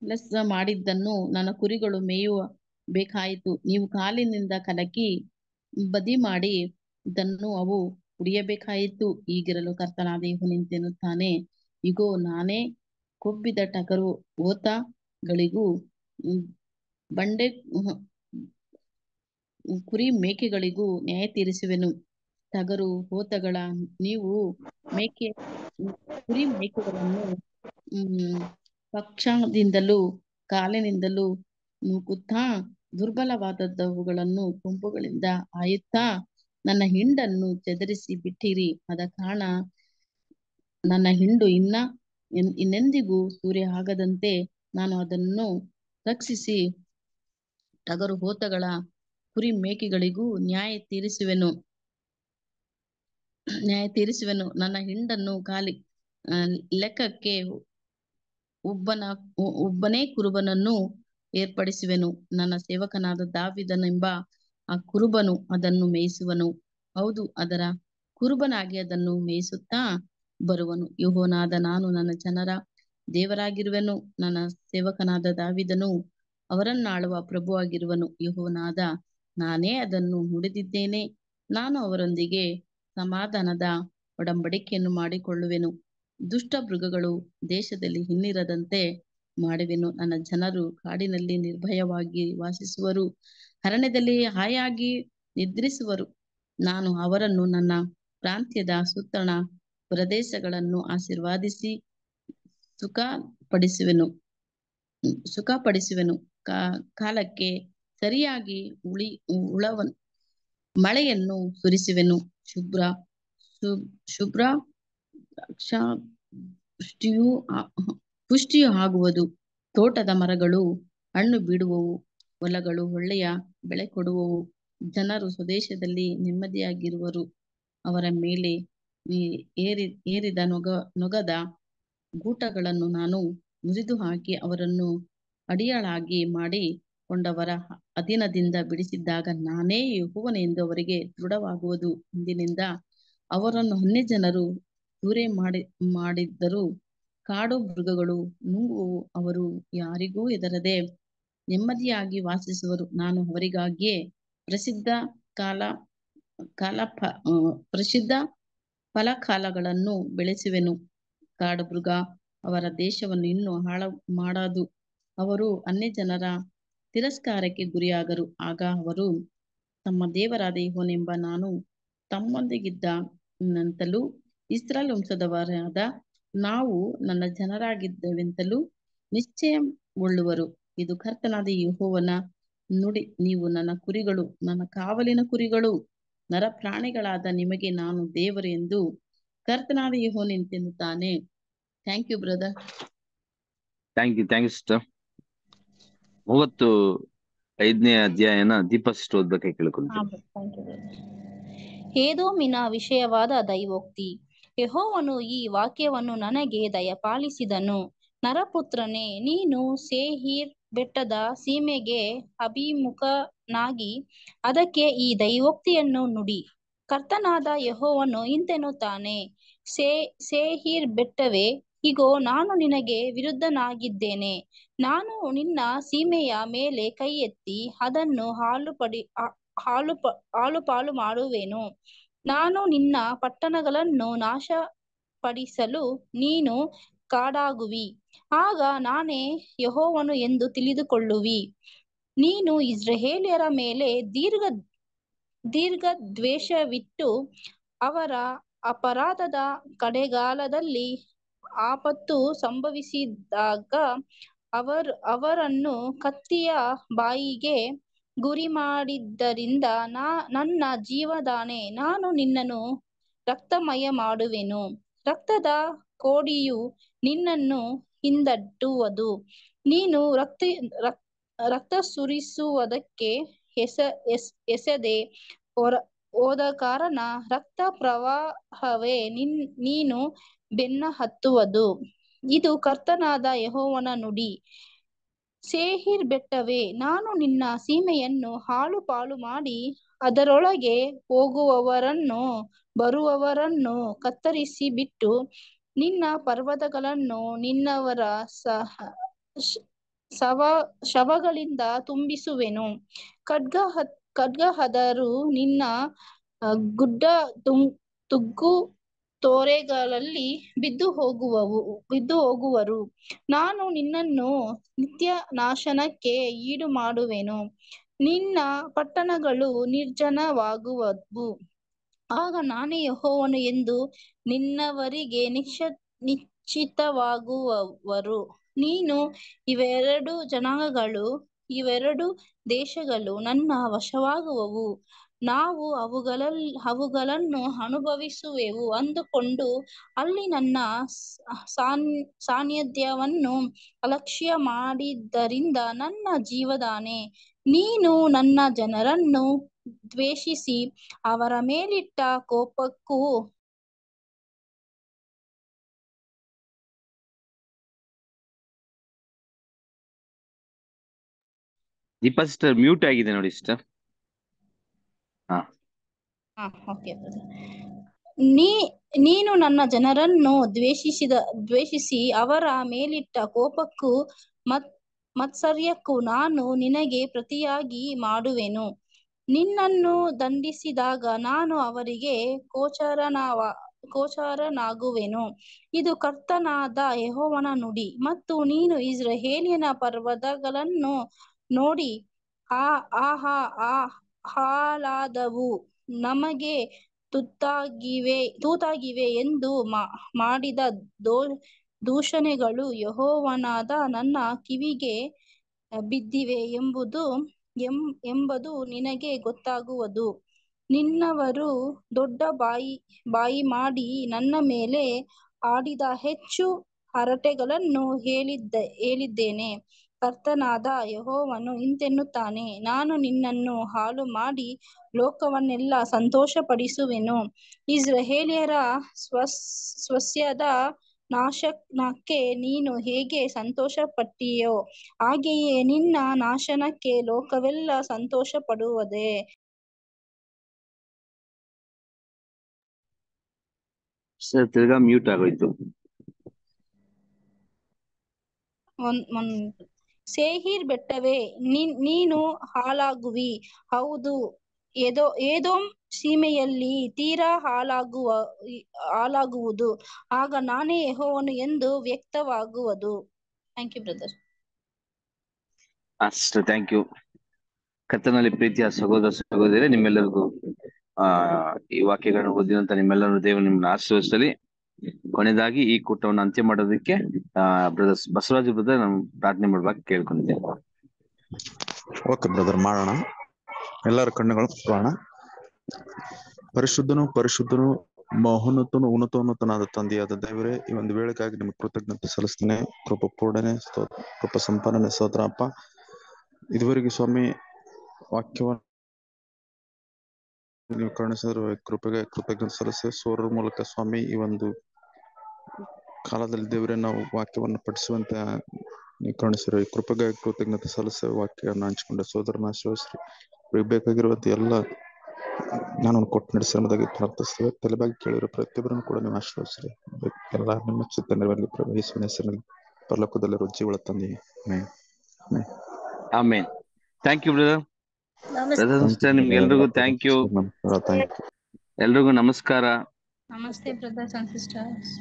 ಕೆಲಸ ಮಾಡಿದ್ದನ್ನು ನನ್ನ ಕುರಿಗಳು ಮೇಯುವ ಬೇಕಾಯಿತು ನೀವು ಕಾಲಿನಿಂದ ಕಲಕಿ ಬದಿ ಮಾಡಿ ಇದನ್ನು ಅವು ಕುಡಿಯಬೇಕಾಯಿತು ಈಗಿರಲು ಕರ್ತನಾದ ನಿಂತೆನ್ನುತ್ತಾನೆ ಇಗೋ ನಾನೇ ಕೊಬ್ಬಿದ ಟಗರು ಓತಗಳಿಗೂ ಬಂಡೆ ಕುರಿ ಮೇಕೆಗಳಿಗೂ ನ್ಯಾಯ ತೀರಿಸುವೆನು ಟಗರು ಹೋತಗಳ ನೀವು ಮೇಕೆ ಕುರಿ ಮೇಕೆಗಳನ್ನು ಹ್ಮ್ ಪಕ್ಷದಿಂದಲೂ ಕಾಲಿನಿಂದಲೂ ನೂಕುತ್ತಾ ದುರ್ಬಲವಾದದ್ದವುಗಳನ್ನು ಕೊಂಬುಗಳಿಂದ ಆಯುತ್ತಾ ನನ್ನ ಹಿಂಡನ್ನು ಚದರಿಸಿ ಬಿಟ್ಟಿರಿ ಅದ ಕಾರಣ ನನ್ನ ಹಿಂಡು ಇನ್ನ ಇನ್ನೆಂದಿಗೂ ಸೂರ್ಯ ಆಗದಂತೆ ನಾನು ಅದನ್ನು ರಕ್ಷಿಸಿ ಟಗರು ಹೋತಗಳ ಕುರಿ ಮೇಕೆಗಳಿಗೂ ನ್ಯಾಯ ತೀರಿಸುವೆನು ನ್ಯಾಯ ತೀರಿಸುವೆನು ನನ್ನ ಹಿಂಡನ್ನು ಖಾಲಿ ಲೆಕ್ಕಕ್ಕೆ ಒಬ್ಬನ ಒಬ್ಬನೇ ಕುರುಬನನ್ನು ಏರ್ಪಡಿಸುವೆನು ನನ್ನ ಸೇವಕನಾದ ದಾವಿದನೆಂಬ ಆ ಕುರುಬನು ಅದನ್ನು ಮೇಯಿಸುವನು ಹೌದು ಅದರ ಕುರುಬನಾಗಿ ಅದನ್ನು ಮೇಯಿಸುತ್ತಾ ಬರುವನು ಯುಹೋನಾದ ನಾನು ನನ್ನ ಜನರ ದೇವರಾಗಿರುವನು ನನ್ನ ಸೇವಕನಾದ ದಾವಿದನು ಅವರನ್ನಾಳುವ ಪ್ರಭುವಾಗಿರುವನು ಯುಹೋನಾದ ನಾನೇ ಅದನ್ನು ನುಡಿದಿದ್ದೇನೆ ನಾನು ಅವರೊಂದಿಗೆ ಸಮಾಧಾನದ ಒಡಂಬಡಿಕೆಯನ್ನು ಮಾಡಿಕೊಳ್ಳುವೆನು ದುಷ್ಟ ಮೃಗಗಳು ದೇಶದಲ್ಲಿ ಹಿನ್ನಿರದಂತೆ ಮಾಡುವೆನು ನನ್ನ ಜನರು ಕಾಡಿನಲ್ಲಿ ನಿರ್ಭಯವಾಗಿ ವಾಸಿಸುವರು ಅರಣ್ಯದಲ್ಲಿ ಹಾಯಾಗಿ ನಿದ್ರಿಸುವರು ನಾನು ಅವರನ್ನು ನನ್ನ ಪ್ರಾಂತ್ಯದ ಸುತ್ತಣ ಪ್ರದೇಶಗಳನ್ನು ಆಶೀರ್ವಾದಿಸಿ ಸುಖ ಪಡಿಸುವೆನು ಸುಖ ಪಡಿಸುವೆನು ಕಾಲಕ್ಕೆ ಸರಿಯಾಗಿ ಉಳಿ ಉಳವ ಮಳೆಯನ್ನು ಸುರಿಸುವೆನು ಶುಭ್ರ ಶುಭ್ರ ಪುಷ್ಟಿಯು ಆಗುವುದು ತೋಟದ ಮರಗಳು ಹಣ್ಣು ಬಿಡುವವು ಹೊಲಗಳು ಒಳ್ಳೆಯ ಬೆಳೆ ಕೊಡುವವು ಜನರು ಸ್ವದೇಶದಲ್ಲಿ ನೆಮ್ಮದಿಯಾಗಿರುವರು ಅವರ ಮೇಲೆ ಏರಿ ಏರಿದ ನೊಗ ನೊಗದ ಗೂಟಗಳನ್ನು ನಾನು ಮುರಿದು ಹಾಕಿ ಅವರನ್ನು ಅಡಿಯಾಳಾಗಿ ಮಾಡಿಕೊಂಡವರ ಅಧೀನದಿಂದ ಬಿಡಿಸಿದ್ದಾಗ ನಾನೇ ಎಂದು ಅವರಿಗೆ ದೃಢವಾಗುವುದು ಇಂದಿನಿಂದ ಅವರನ್ನು ಅನ್ಯ ಜನರು ದೂರೇ ಮಾಡಿ ಮಾಡಿದ್ದರೂ ಕಾಡು ಮೃಗಗಳು ನೂವು ಅವರು ಯಾರಿಗೂ ಎದರದೆ ನೆಮ್ಮದಿಯಾಗಿ ವಾಸಿಸುವರು ನಾನು ಅವರಿಗಾಗಿಯೇ ಪ್ರಸಿದ್ಧ ಕಾಲ ಕಾಲ ಪ್ರಸಿದ್ಧ ಫಲಕಾಲಗಳನ್ನು ಬೆಳೆಸುವೆನು ಕಾಡು ಮೃಗ ಅವರ ದೇಶವನ್ನು ಇನ್ನೂ ಹಾಳ ಮಾಡದು ಅವರು ಅನ್ಯ ಜನರ ತಿರಸ್ಕಾರಕ್ಕೆ ಗುರಿಯಾಗರು ಆಗ ಅವರು ತಮ್ಮ ದೇವರಾದ ಇಹೋನೆಂಬ ನಾನು ತಮ್ಮೊಂದಿಗಿದ್ದ ನಂತಲೂ ಇಸ್ರಾಲ್ ವಂಶದವರಾದ ನಾವು ನನ್ನ ಜನರಾಗಿದ್ದೇವೆಂತಲೂ ನಿಶ್ಚಯಗೊಳ್ಳುವರು ಇದು ಕರ್ತನಾದ ಯುಹೋವನ ನುಡಿ ನೀವು ನನ್ನ ಕುರಿಗಳು ನನ್ನ ಕಾವಲಿನ ಕುರಿಗಳು ನರ ಪ್ರಾಣಿಗಳಾದ ನಿಮಗೆ ನಾನು ದೇವರು ಎಂದು ಕರ್ತನಾದ ಯಹೋನ್ ತಾನೆ thank you brother thank you thank you sister ಮೂವತ್ತು ಐದನೇ ಅಧ್ಯಾಯನ ದೀಪ ಸಿಸ್ಟರ್ ಓದ್ಬೇಕು ಹೇದೋಮಿನ ವಿಷಯವಾದ ದೈವೋಕ್ತಿ ಯಹೋವನು ಈ ವಾಕ್ಯವನ್ನು ನನಗೆ ದಯಪಾಲಿಸಿದನು ನರಪುತ್ರನೇ ನೀನು ಸೇಹೀರ್ ಬೆಟ್ಟದ ಸೀಮೆಗೆ ಅಭಿಮುಖನಾಗಿ ಅದಕ್ಕೆ ಈ ದೈವೋಕ್ತಿಯನ್ನು ನುಡಿ ಕರ್ತನಾದ ಯಹೋವನು ಇಂತೆನ್ನುತ್ತಾನೆ ಸೇ ಸೇಹೀರ್ ಬೆಟ್ಟವೇ ಹೀಗೋ ನಾನು ನಿನಗೆ ವಿರುದ್ಧನಾಗಿದ್ದೇನೆ ನಾನು ನಿನ್ನ ಸೀಮೆಯ ಮೇಲೆ ಕೈ ಎತ್ತಿ ಅದನ್ನು ಹಾಲು ಪಡಿ ಹಾಲು ಹಾಲು ಪಾಲು ಮಾಡುವೆನು ನಾನು ನಿನ್ನ ಪಟ್ಟಣಗಳನ್ನು ನಾಶಪಡಿಸಲು ನೀನು ಕಾಡಾಗುವಿ ಆಗ ನಾನೇ ಯಹೋವನು ಎಂದು ತಿಳಿದುಕೊಳ್ಳುವಿ ನೀನು ಇಸ್ರಹೇಲಿಯರ ಮೇಲೆ ದೀರ್ಘ ದೀರ್ಘ ದ್ವೇಷವಿಟ್ಟು ಅವರ ಅಪರಾಧದ ಕಡೆಗಾಲದಲ್ಲಿ ಆಪತ್ತು ಸಂಭವಿಸಿದಾಗ ಅವರ್ ಅವರನ್ನು ಕತ್ತಿಯ ಬಾಯಿಗೆ ಗುರಿ ಮಾಡಿದ್ದರಿಂದ ನಾ ನನ್ನ ಜೀವದಾನೆ ನಾನು ನಿನ್ನನ್ನು ರಕ್ತಮಯ ಮಾಡುವೆನು ರಕ್ತದ ಕೋಡಿಯು ನಿನ್ನನ್ನು ಹಿಂದಟ್ಟುವುದು ನೀನು ರಕ್ತ ರಕ್ತ ಸುರಿಸುವುದಕ್ಕೆ ಎಸ ಎಸ್ ಎಸೆದೆ ಹೊರ ಹೋದ ಕಾರಣ ರಕ್ತ ಪ್ರವಾಹವೇ ನಿನ್ ನೀನು ಬೆನ್ನ ಹತ್ತುವುದು ಇದು ಕರ್ತನಾದ ಯಹೋವನ ನುಡಿ ಸೇಹಿರ್ ಬೆಟ್ಟವೇ ನಾನು ನಿನ್ನ ಸೀಮೆಯನ್ನು ಹಾಳು ಪಾಳು ಮಾಡಿ ಅದರೊಳಗೆ ಹೋಗುವವರನ್ನು ಬರುವವರನ್ನು ಕತ್ತರಿಸಿ ಬಿಟ್ಟು ನಿನ್ನ ಪರ್ವತಗಳನ್ನು ನಿನ್ನವರ ಸಹ ಶವ ಶವಗಳಿಂದ ತುಂಬಿಸುವೆನು ಖಡ್ಗ ಹದರು ನಿನ್ನ ಗುಡ್ಡ ತುಂ ತುಗ್ಗು ತೋರೆಗಳಲ್ಲಿ ಬಿದ್ದು ಹೋಗುವವು ಬಿದ್ದು ಹೋಗುವರು ನಾನು ನಿನ್ನನ್ನು ನಿತ್ಯ ನಾಶನಕ್ಕೆ ಈಡು ಮಾಡುವೆನು ನಿನ್ನ ಪಟ್ಟಣಗಳು ನಿರ್ಜನವಾಗುವವು ಆಗ ನಾನೇ ಯಹೋವನು ಎಂದು ನಿನ್ನವರಿಗೆ ನಿಶ್ಚ ನಿಶ್ಚಿತವಾಗುವವರು ನೀನು ಇವೆರಡು ಜನಾಂಗಗಳು ಇವೆರಡು ದೇಶಗಳು ನನ್ನ ವಶವಾಗುವವು ನಾವು ಅವುಗಳಲ್ ಅವುಗಳನ್ನು ಅನುಭವಿಸುವೆವು ಅಂದುಕೊಂಡು ಅಲ್ಲಿ ನನ್ನ ಸಾನ್ ಸಾನ್ನಿಧ್ಯವನ್ನು ಅಲಕ್ಷ್ಯ ಮಾಡಿದ್ದರಿಂದ ನನ್ನ ಜೀವದಾನೆ ನೀನು ನನ್ನ ಜನರನ್ನು ದ್ವೇಷಿಸಿ ಅವರ ಮೇಲಿಟ್ಟ ಕೋಪಕ್ಕೂ ಮ್ಯೂಟ್ ಆಗಿದೆ ನೋಡಿ ಸಿಸ್ಟರ್ ನೀ ನೀನು ನನ್ನ ಜನರನ್ನು ದ್ವೇಷಿಸಿದ ದ್ವೇಷಿಸಿ ಅವರ ಮೇಲಿಟ್ಟ ಕೋಪಕ್ಕೂ ಮತ್ ಮತ್ಸರ್ಯಕ್ಕೂ ನಾನು ನಿನಗೆ ಪ್ರತಿಯಾಗಿ ಮಾಡುವೆನು ನಿನ್ನನ್ನು ದಂಡಿಸಿದಾಗ ನಾನು ಅವರಿಗೆ ಗೋಚಾರನಾವ ಗೋಚಾರನಾಗುವೆನು ಇದು ಕರ್ತನಾದ ಯಹೋವನ ನುಡಿ ಮತ್ತು ನೀನು ಇಸ್ರಹೇಲಿನ ಪರ್ವತಗಳನ್ನು ನೋಡಿ ಆ ಆಹಾ ಆ ಹಾಲಾದವು ನಮಗೆ ತುತ್ತಾಗಿವೆ ತೂತಾಗಿವೆ ಎಂದು ಮಾಡಿದ ದೋ ದೂಷಣೆಗಳು ಯಹೋವನಾದ ನನ್ನ ಕಿವಿಗೆ ಬಿದ್ದಿವೆ ಎಂಬುದು ಎಂ ಎಂಬುದು ನಿನಗೆ ಗೊತ್ತಾಗುವುದು ನಿನ್ನವರು ದೊಡ್ಡ ಬಾಯಿ ಬಾಯಿ ಮಾಡಿ ನನ್ನ ಮೇಲೆ ಆಡಿದ ಹೆಚ್ಚು ಹರಟೆಗಳನ್ನು ಹೇಳಿದ್ದ ಹೇಳಿದ್ದೇನೆ ಕರ್ತನಾದ ಯಹೋವನು ಇಂತೆನ್ನುತ್ತಾನೆ, ನಾನು ನಿನ್ನನ್ನು ಹಾಳು ಮಾಡಿ ಲೋಕವನ್ನೆಲ್ಲ ಸಂತೋಷಪಡಿಸುವೆನು, ಸ್ವ ಸ್ವಸ್ಯದ ನಾಶನಕ್ಕೆ ನೀನು ಹೇಗೆ ಸಂತೋಷ ಪಟ್ಟಿಯೋ ಹಾಗೆಯೇ ನಿನ್ನ ನಾಶನಕ್ಕೆ ಲೋಕವೆಲ್ಲ ಸಂತೋಷ ಪಡುವುದೇ ಮ್ಯೂಟ್ ಆಗೋಯ್ತು ಸೇಹೀರ್ ಬೆಟ್ಟವೇ ನೀನು ಹಾಳಾಗುವಿ ಹೌದು ಏದೋ ಏದೋ ಸೀಮೆಯಲ್ಲಿ ತೀರಾ ಹಾಲಾಗುವ ಹಾಲಾಗುವುದು ಆಗ ನಾನೇ ಯಹೋವನು ಎಂದು ವ್ಯಕ್ತವಾಗುವುದು ಥ್ಯಾಂಕ್ ಯು ಬ್ರದರ್ ಅಷ್ಟು ಥ್ಯಾಂಕ್ ಯು ಕತ್ತನಲ್ಲಿ ಪ್ರೀತಿಯ ಸಹೋದರ ಸಹೋದರಿ ನಿಮ್ಮೆಲ್ಲರಿಗೂ ಆ ಈ ವಾಕ್ಯಗಳನ್ನು ಓದಿದಂತ ನಿಮ್ಮೆಲ್ಲರೂ ದೇವರು ನಿಮ್ಮನ್ನ ಆಶೀರ್ವದಿಸಲಿ ಕೊನೆಯದಾಗಿ ಈ ಕೂಟವನ್ನು ಅಂತ್ಯ ಮಾಡೋದಕ್ಕೆ ಆ ಬ್ರದರ್ಸ್ ಬಸವರಾಜ್ ಬ್ರದರ್ ನಮ್ ಪ್ರಾರ್ಥನೆ ಮಾಡ್ಬೇಕು ಕೇಳ್ಕೊಂಡಿದ್ದೇನೆ ಓಕೆ ಬ್ರದರ್ ಮಾಡೋಣ ಎಲ್ಲರ ಕಣ್ಣುಗಳು ಪ್ರಾಣ ಪರಿಶುದ್ಧನು ಪರಿಶುದ್ಧನು ಮಹೋನ್ನತನು ಉನ್ನತೋನ್ನತನಾದ ತಂದೆಯಾದ ದೇವರೇ ಈ ಒಂದು ವೇಳೆಗಾಗಿ ನಿಮ್ಗೆ ಕೃತಜ್ಞತೆ ಸಲ್ಲಿಸ್ತೇನೆ ಕೃಪ ಪೂರ್ಣನೆ ಕೃಪ ಸಂಪನ್ನನೆ ಅಪ್ಪ ಇದುವರೆಗೆ ಸ್ವಾಮಿ ವಾಕ್ಯವನ್ನು ನೀವು ಕೃಪೆಗೆ ಕೃತಜ್ಞತೆ ಸಲ್ಲಿಸಿ ಸೋರರ ಮೂಲಕ ಸ್ವಾಮಿ ಈ ಒಂದು ಕಾಲದಲ್ಲಿ ದೇವರೇ ನಾವು ವಾಕ್ಯವನ್ನು ಪಠಿಸುವಂತ ನೀವು ಕಾಣಿಸಿರೋ ಈ ಕೃಪೆಗಾಗಿ ಕೃತಜ್ಞತೆ ಸಲಸ ವಾಕ್ಯವನ್ನು ಹಂಚಿಕೊಂಡ ಸೋದರನ ಇವ್ರಿಗೆ ಬೇಕಾಗಿರುವಂತ ಎಲ್ಲ ನಾನು ಕೊಟ್ಟು ನಡೆಸಿರೋದಾಗಿ ಪ್ರಾರ್ಥಿಸ್ತೇವೆ ತಲೆಬಾಗಿ ಕೇಳಿರೋ ಪ್ರತಿಯೊಬ್ಬರನ್ನು ಕೂಡ ನೀವು ಆಶ್ರಯಿಸ್ರಿ ಎಲ್ಲ ನಿಮ್ಮ ಚಿತ್ತ ನೆರವಲ್ಲಿ ಪ್ರವೇಶಿಸುವ ಹೆಸರಿನಲ್ಲಿ ಪರಲೋಕದಲ್ಲಿ ರುಚಿ ತಂದೆ ಆಮೇನ್ ಥ್ಯಾಂಕ್ ಯು ಬ್ರದರ್ ಸಿಸ್ಟರ್ ನಿಮ್ಗೆಲ್ರಿಗೂ ಥ್ಯಾಂಕ್ ಯು ಎಲ್ರಿಗೂ ನಮಸ್ಕಾರ ನಮಸ್ತೆ ಬ್ರದರ್ಸ್ ಸಿಸ್ಟರ್ಸ್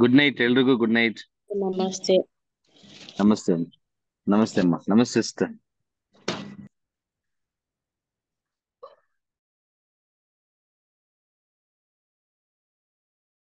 గుడ్ నైట్ ఎಲ್ರಿಗೂ గుడ్ నైట్ నమస్తే నమస్తే నమస్తే అమ్మా నమస్తే సిస్టర్